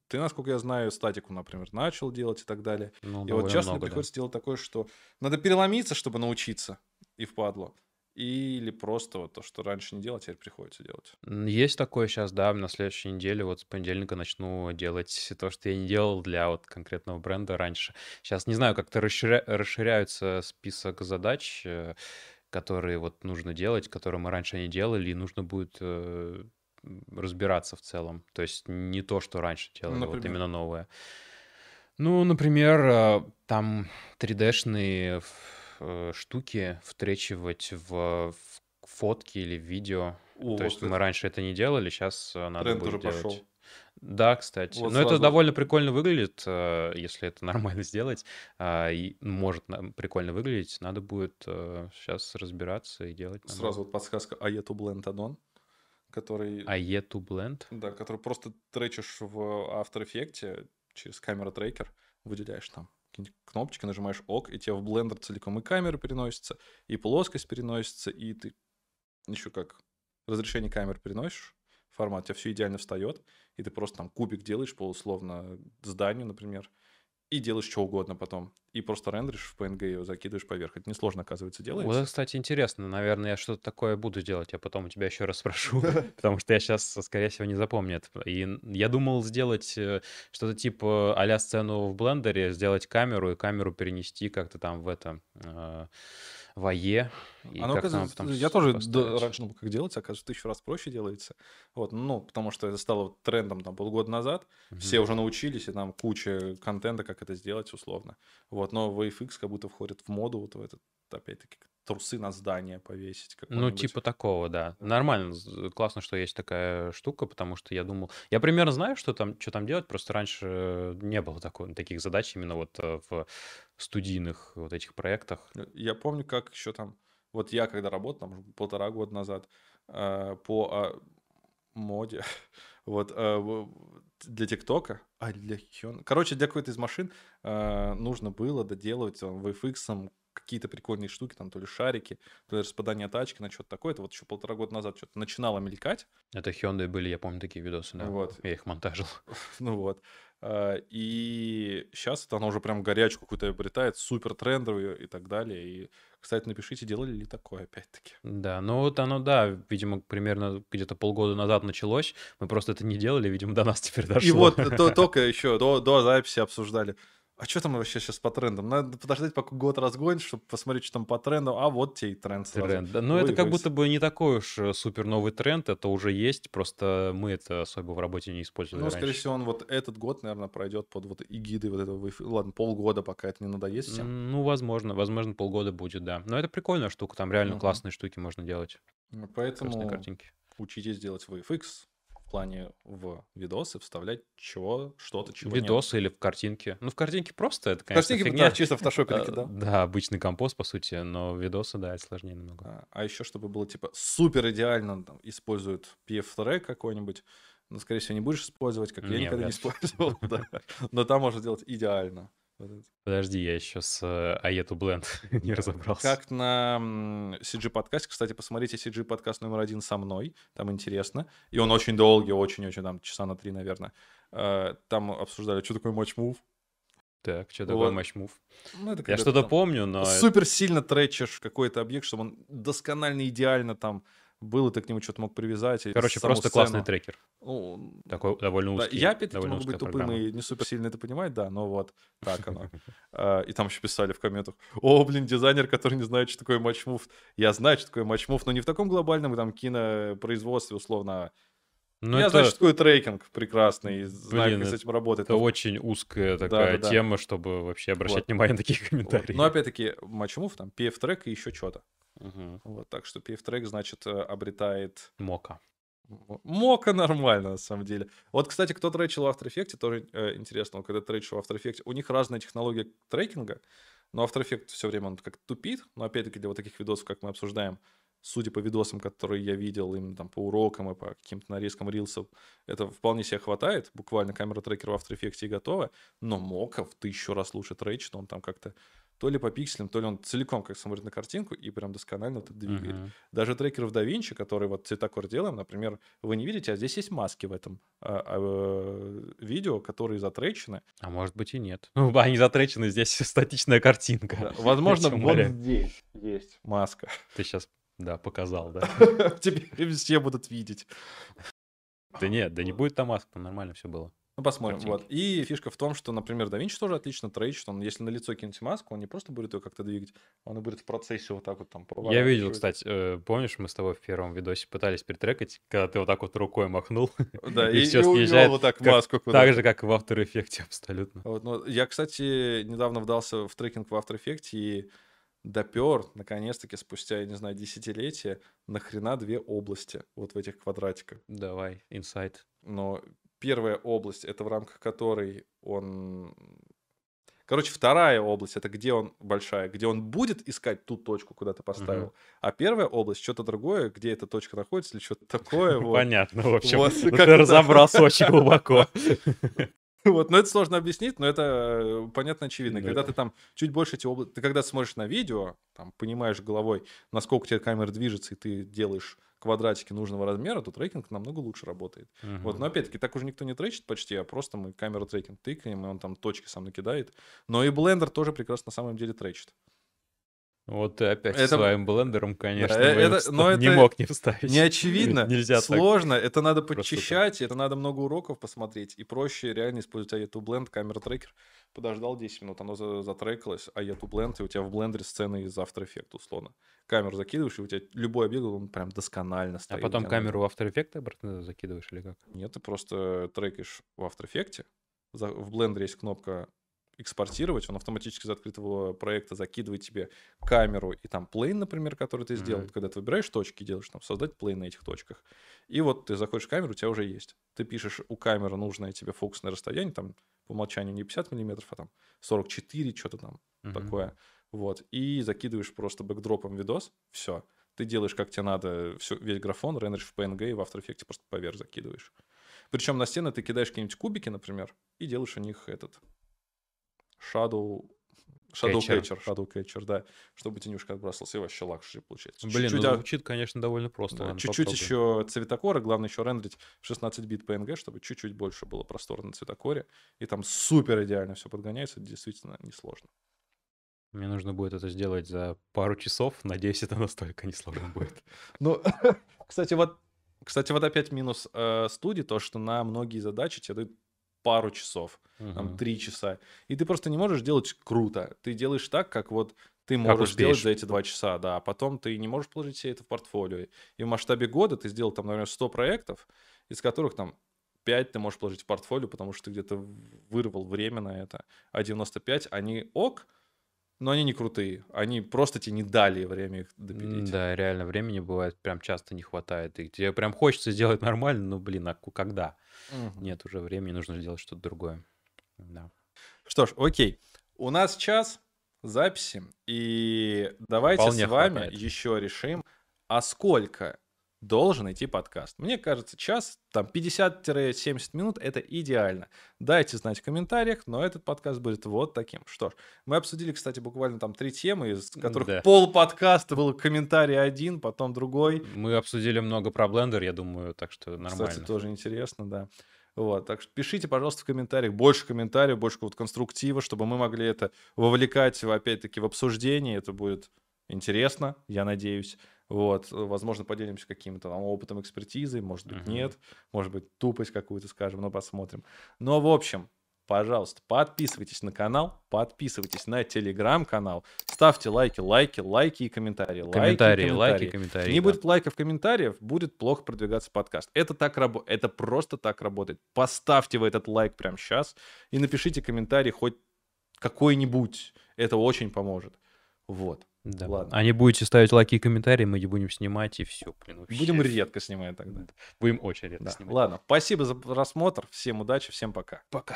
ты, насколько я знаю, статику, например, начал делать и так далее. Ну, и вот часто приходится да. делать такое, что надо переломиться, чтобы научиться, и впадло. Или просто вот то, что раньше не делал, теперь приходится делать? Есть такое сейчас, да. На следующей неделе, вот с понедельника начну делать то, что я не делал для вот конкретного бренда раньше. Сейчас не знаю, как-то расширя... расширяется список задач, э, которые вот нужно делать, которые мы раньше не делали, и нужно будет э, разбираться в целом. То есть не то, что раньше ну, делали, Например? вот именно новое. Ну, например, э, там 3D-шные Э, штуки втречивать в, в фотки или в видео. О, То есть мы раньше это не делали, сейчас э, надо Тренд будет делать. Пошел. Да, кстати. Вот Но ну, сразу... это довольно прикольно выглядит, э, если это нормально сделать. А, и может прикольно выглядеть. Надо будет сейчас разбираться и делать. Нормально. Сразу вот подсказка Ayetu Blend Addon, который... Ayetu Blend? Да, который просто тречишь в After Effects через камера трекер, выделяешь там кнопочки, нажимаешь ок, и тебе в блендер целиком и камеры переносится, и плоскость переносится, и ты еще как разрешение камер переносишь, формат, у тебя все идеально встает, и ты просто там кубик делаешь по условно зданию, например, и делаешь что угодно потом. И просто рендеришь в PNG и его закидываешь поверх. Это несложно, оказывается, делается. Вот, кстати, интересно. Наверное, я что-то такое буду делать. а потом у тебя еще раз спрошу, потому что я сейчас, скорее всего, не запомню это. И я думал сделать э, что-то типа а сцену в блендере, сделать камеру и камеру перенести как-то там в это э, вае. И Оно, а как нам потом я тоже да, раньше думал, как делать, оказывается, тысячу раз проще делается. Вот, ну, потому что это стало трендом там полгода назад, mm все уже научились, и там куча контента, как это сделать условно. Вот, но VFX как будто входит в моду вот в этот, опять-таки, трусы на здание повесить. Ну, типа такого, да. Нормально, классно, что есть такая штука, потому что я думал... Я примерно знаю, что там, что там делать, просто раньше э, не было такой, таких задач именно вот э, в студийных вот этих проектах. Э, я помню, как еще там, вот я когда работал, там полтора года назад, э, по а, моде, вот, э, для ТикТока, а для Хён... Короче, для какой-то из машин нужно было доделывать в VFX какие-то прикольные штуки, там то ли шарики, то ли распадание тачки, на что-то такое. Это вот еще полтора года назад что-то начинало мелькать. Это Hyundai были, я помню, такие видосы, да? Вот. Я их монтажил. Ну вот. А, и сейчас это оно уже прям горячку какую-то обретает, супер трендовую и так далее. И, кстати, напишите, делали ли такое опять-таки. Да, ну вот оно, да, видимо, примерно где-то полгода назад началось. Мы просто это не делали, видимо, до нас теперь дошло. И вот э, только еще до, до записи обсуждали а что там вообще сейчас по трендам? Надо подождать, пока год разгонит, чтобы посмотреть, что там по тренду. А вот тебе и тренд сразу. Тренд. Да. Но ну, Ой, это как будто бы не такой уж э, супер новый тренд, это уже есть, просто мы это особо в работе не использовали Ну, раньше. скорее всего, он вот этот год, наверное, пройдет под вот эгидой вот этого, ладно, полгода, пока это не надоест всем. Ну, возможно, возможно, полгода будет, да. Но это прикольная штука, там реально угу. классные штуки можно делать. Ну, поэтому Красные картинки. учитесь делать VFX, плане в видосы вставлять чего, что-то, чего Видосы нет. или в картинке Ну, в картинке просто это, конечно, Картинки, фигня. Да, чисто фотошопинги, э, да. Да, обычный компост, по сути, но видосы, да, это сложнее немного А, а еще, чтобы было, типа, супер идеально, там, используют PF-трек e какой-нибудь, но, ну, скорее всего, не будешь использовать, как я никогда не использовал, Но там можно делать идеально. Подожди, я еще с э, айету Blend не разобрался. Как на CG-подкасте, кстати, посмотрите CG-подкаст номер один со мной, там интересно. И он очень долгий, очень-очень, там часа на три, наверное. Э, там обсуждали, что такое матч мув. Так, что такое матч мув? Ну, я что-то помню, но... Супер сильно тречишь какой-то объект, чтобы он досконально, идеально там был, и ты к нему что-то мог привязать. Короче, просто сцену. классный трекер. Ну, Такой довольно узкий. Да, я, опять-таки, могу быть тупым программа. и не супер сильно это понимать, да, но вот так оно. А, и там еще писали в комментах, о, блин, дизайнер, который не знает, что такое матчмув. Я знаю, что такое матчмув, но не в таком глобальном там кинопроизводстве, условно, ну, Я это... знаю, что такое трекинг прекрасный, знаю, Блин, как с этим работать. Это но... очень узкая такая да, да, тема, чтобы вообще обращать вот. внимание на такие комментарии. Вот. Но опять-таки, матчмув, там, PF-трек и еще что-то. Угу. Вот, так что PF-трек, значит, э, обретает... Мока. Мока нормально, на самом деле. Вот, кстати, кто тречил в After Effects, тоже э, интересно, когда тречил в After Effects, у них разная технология трекинга, но After Effects все время он как тупит, но опять-таки для вот таких видосов, как мы обсуждаем, судя по видосам, которые я видел, именно там по урокам и по каким-то нарезкам рилсов, это вполне себе хватает. Буквально камера трекера в After Effects и готова. Но Мока в тысячу раз лучше тречит, он там как-то то ли по пикселям, то ли он целиком как смотрит на картинку и прям досконально вот это двигает. Uh-huh. Даже трекеры в DaVinci, которые вот цветокор делаем, например, вы не видите, а здесь есть маски в этом а, а, э, видео, которые затречены. А может быть и нет. Ну, они затречены, здесь статичная картинка. Да, возможно, вот здесь есть маска. Ты сейчас, да, показал, да. Теперь все будут видеть. Да нет, да не будет там маска, нормально все было. Ну, посмотрим. Картинки. Вот. И фишка в том, что, например, да Винчи тоже отлично трейчит. Он, если на лицо кинуть маску, он не просто будет ее как-то двигать, он будет в процессе вот так вот там Я видел, кстати, э, помнишь, мы с тобой в первом видосе пытались притрекать, когда ты вот так вот рукой махнул, да, и, и все и съезжает. вот так как, маску куда Так же, как в After Effects абсолютно. Вот, ну, я, кстати, недавно вдался в трекинг в After Effects и допер, наконец-таки, спустя, я не знаю, десятилетия, нахрена две области вот в этих квадратиках. Давай, инсайт. Но первая область, это в рамках которой он... Короче, вторая область, это где он большая, где он будет искать ту точку, куда ты поставил. Угу. А первая область, что-то другое, где эта точка находится или что-то такое. Вот. Понятно, в общем. Ну, ты разобрался очень глубоко. Вот, но это сложно объяснить, но это э, понятно, очевидно. Ну да. Когда ты там чуть больше эти области, ты когда смотришь на видео, там понимаешь головой, насколько тебе камера движется, и ты делаешь квадратики нужного размера, то трекинг намного лучше работает. Угу. Вот, но опять-таки, так уже никто не тречит почти, а просто мы камеру трекинг тыкаем, и он там точки сам накидает. Но и блендер тоже прекрасно на самом деле тречит. Вот ты опять это... своим блендером, конечно, да, э, это... Но не мог не вставить. Не очевидно, Нельзя сложно, так... это надо подчищать, Просто... это надо много уроков посмотреть, и проще реально использовать iTunes Blend, камера-трекер. Подождал 10 минут, оно затрекалось, а я Blend, и у тебя в блендере сцены из After Effects, условно. Камеру закидываешь, и у тебя любой объект, он прям досконально а стоит. А потом камеру в After Effects обратно закидываешь или как? Нет, ты просто трекаешь в After Effects, в блендере есть кнопка экспортировать, он автоматически из открытого проекта закидывает тебе камеру и там плейн, например, который ты сделал. Mm-hmm. Когда ты выбираешь точки, делаешь там создать плейн на этих точках. И вот ты заходишь в камеру, у тебя уже есть. Ты пишешь у камеры нужное тебе фокусное расстояние, там по умолчанию не 50 миллиметров, а там 44, что-то там mm-hmm. такое. Вот. И закидываешь просто бэкдропом видос, все. Ты делаешь, как тебе надо, все, весь графон, рендеришь в PNG и в After Effects просто поверх закидываешь. Причем на стены ты кидаешь какие-нибудь кубики, например, и делаешь у них этот Shadow Shadow Catcher. Catcher, Shadow Catcher, да, чтобы тенюшка отбрасывался, и вообще лакшери получается. Блин, чуть-чуть, ну, а звучит, конечно, довольно просто. Да, чуть-чуть еще цветокора, главное еще рендерить в 16-бит PNG, чтобы чуть-чуть больше было простора на цветокоре, и там супер идеально все подгоняется, действительно несложно. Мне нужно будет это сделать за пару часов, надеюсь, это настолько несложно будет. Ну, кстати, вот кстати, вот опять минус э, студии, то, что на многие задачи тебе дают пару часов, угу. там три часа. И ты просто не можешь делать круто. Ты делаешь так, как вот ты можешь сделать за эти два часа, да. А потом ты не можешь положить все это в портфолио. И в масштабе года ты сделал там, наверное, 100 проектов, из которых там 5 ты можешь положить в портфолио, потому что ты где-то вырвал время на это, а 95 они ок, но они не крутые. Они просто тебе не дали время их допилить. Да, реально, времени бывает прям часто не хватает. И тебе прям хочется сделать нормально, но, блин, а когда? Угу. Нет, уже времени, нужно сделать что-то другое. Да. Что ж, окей. У нас час записи, и давайте Вполне с вами хватает. еще решим, а сколько должен идти подкаст. Мне кажется, час, там 50-70 минут — это идеально. Дайте знать в комментариях, но этот подкаст будет вот таким. Что ж, мы обсудили, кстати, буквально там три темы, из которых да. пол подкаста было комментарий один, потом другой. Мы обсудили много про Blender, я думаю, так что нормально. Кстати, тоже интересно, да. Вот, так что пишите, пожалуйста, в комментариях больше комментариев, больше какого-то конструктива, чтобы мы могли это вовлекать, опять-таки, в обсуждение. Это будет интересно, я надеюсь. Вот, э, возможно, поделимся каким-то там, опытом экспертизы, может быть, угу. нет, может быть, тупость какую-то скажем, но посмотрим. Но, в общем, пожалуйста, подписывайтесь на канал, подписывайтесь на телеграм-канал, ставьте лайки, лайки, лайки и комментарии. Комментарии, лайки, комментарии. лайки, комментарии. Не да. будет лайков, комментариев, будет плохо продвигаться подкаст. Это так работает, это просто так работает. Поставьте вы этот лайк прямо сейчас и напишите комментарий хоть какой-нибудь. Это очень поможет. Вот. Да. Ладно. А будете ставить лайки и комментарии, мы не будем снимать, и все, блин, вообще. Будем редко снимать тогда. Будем очень редко да. снимать. Ладно, спасибо за просмотр, всем удачи, всем пока. Пока.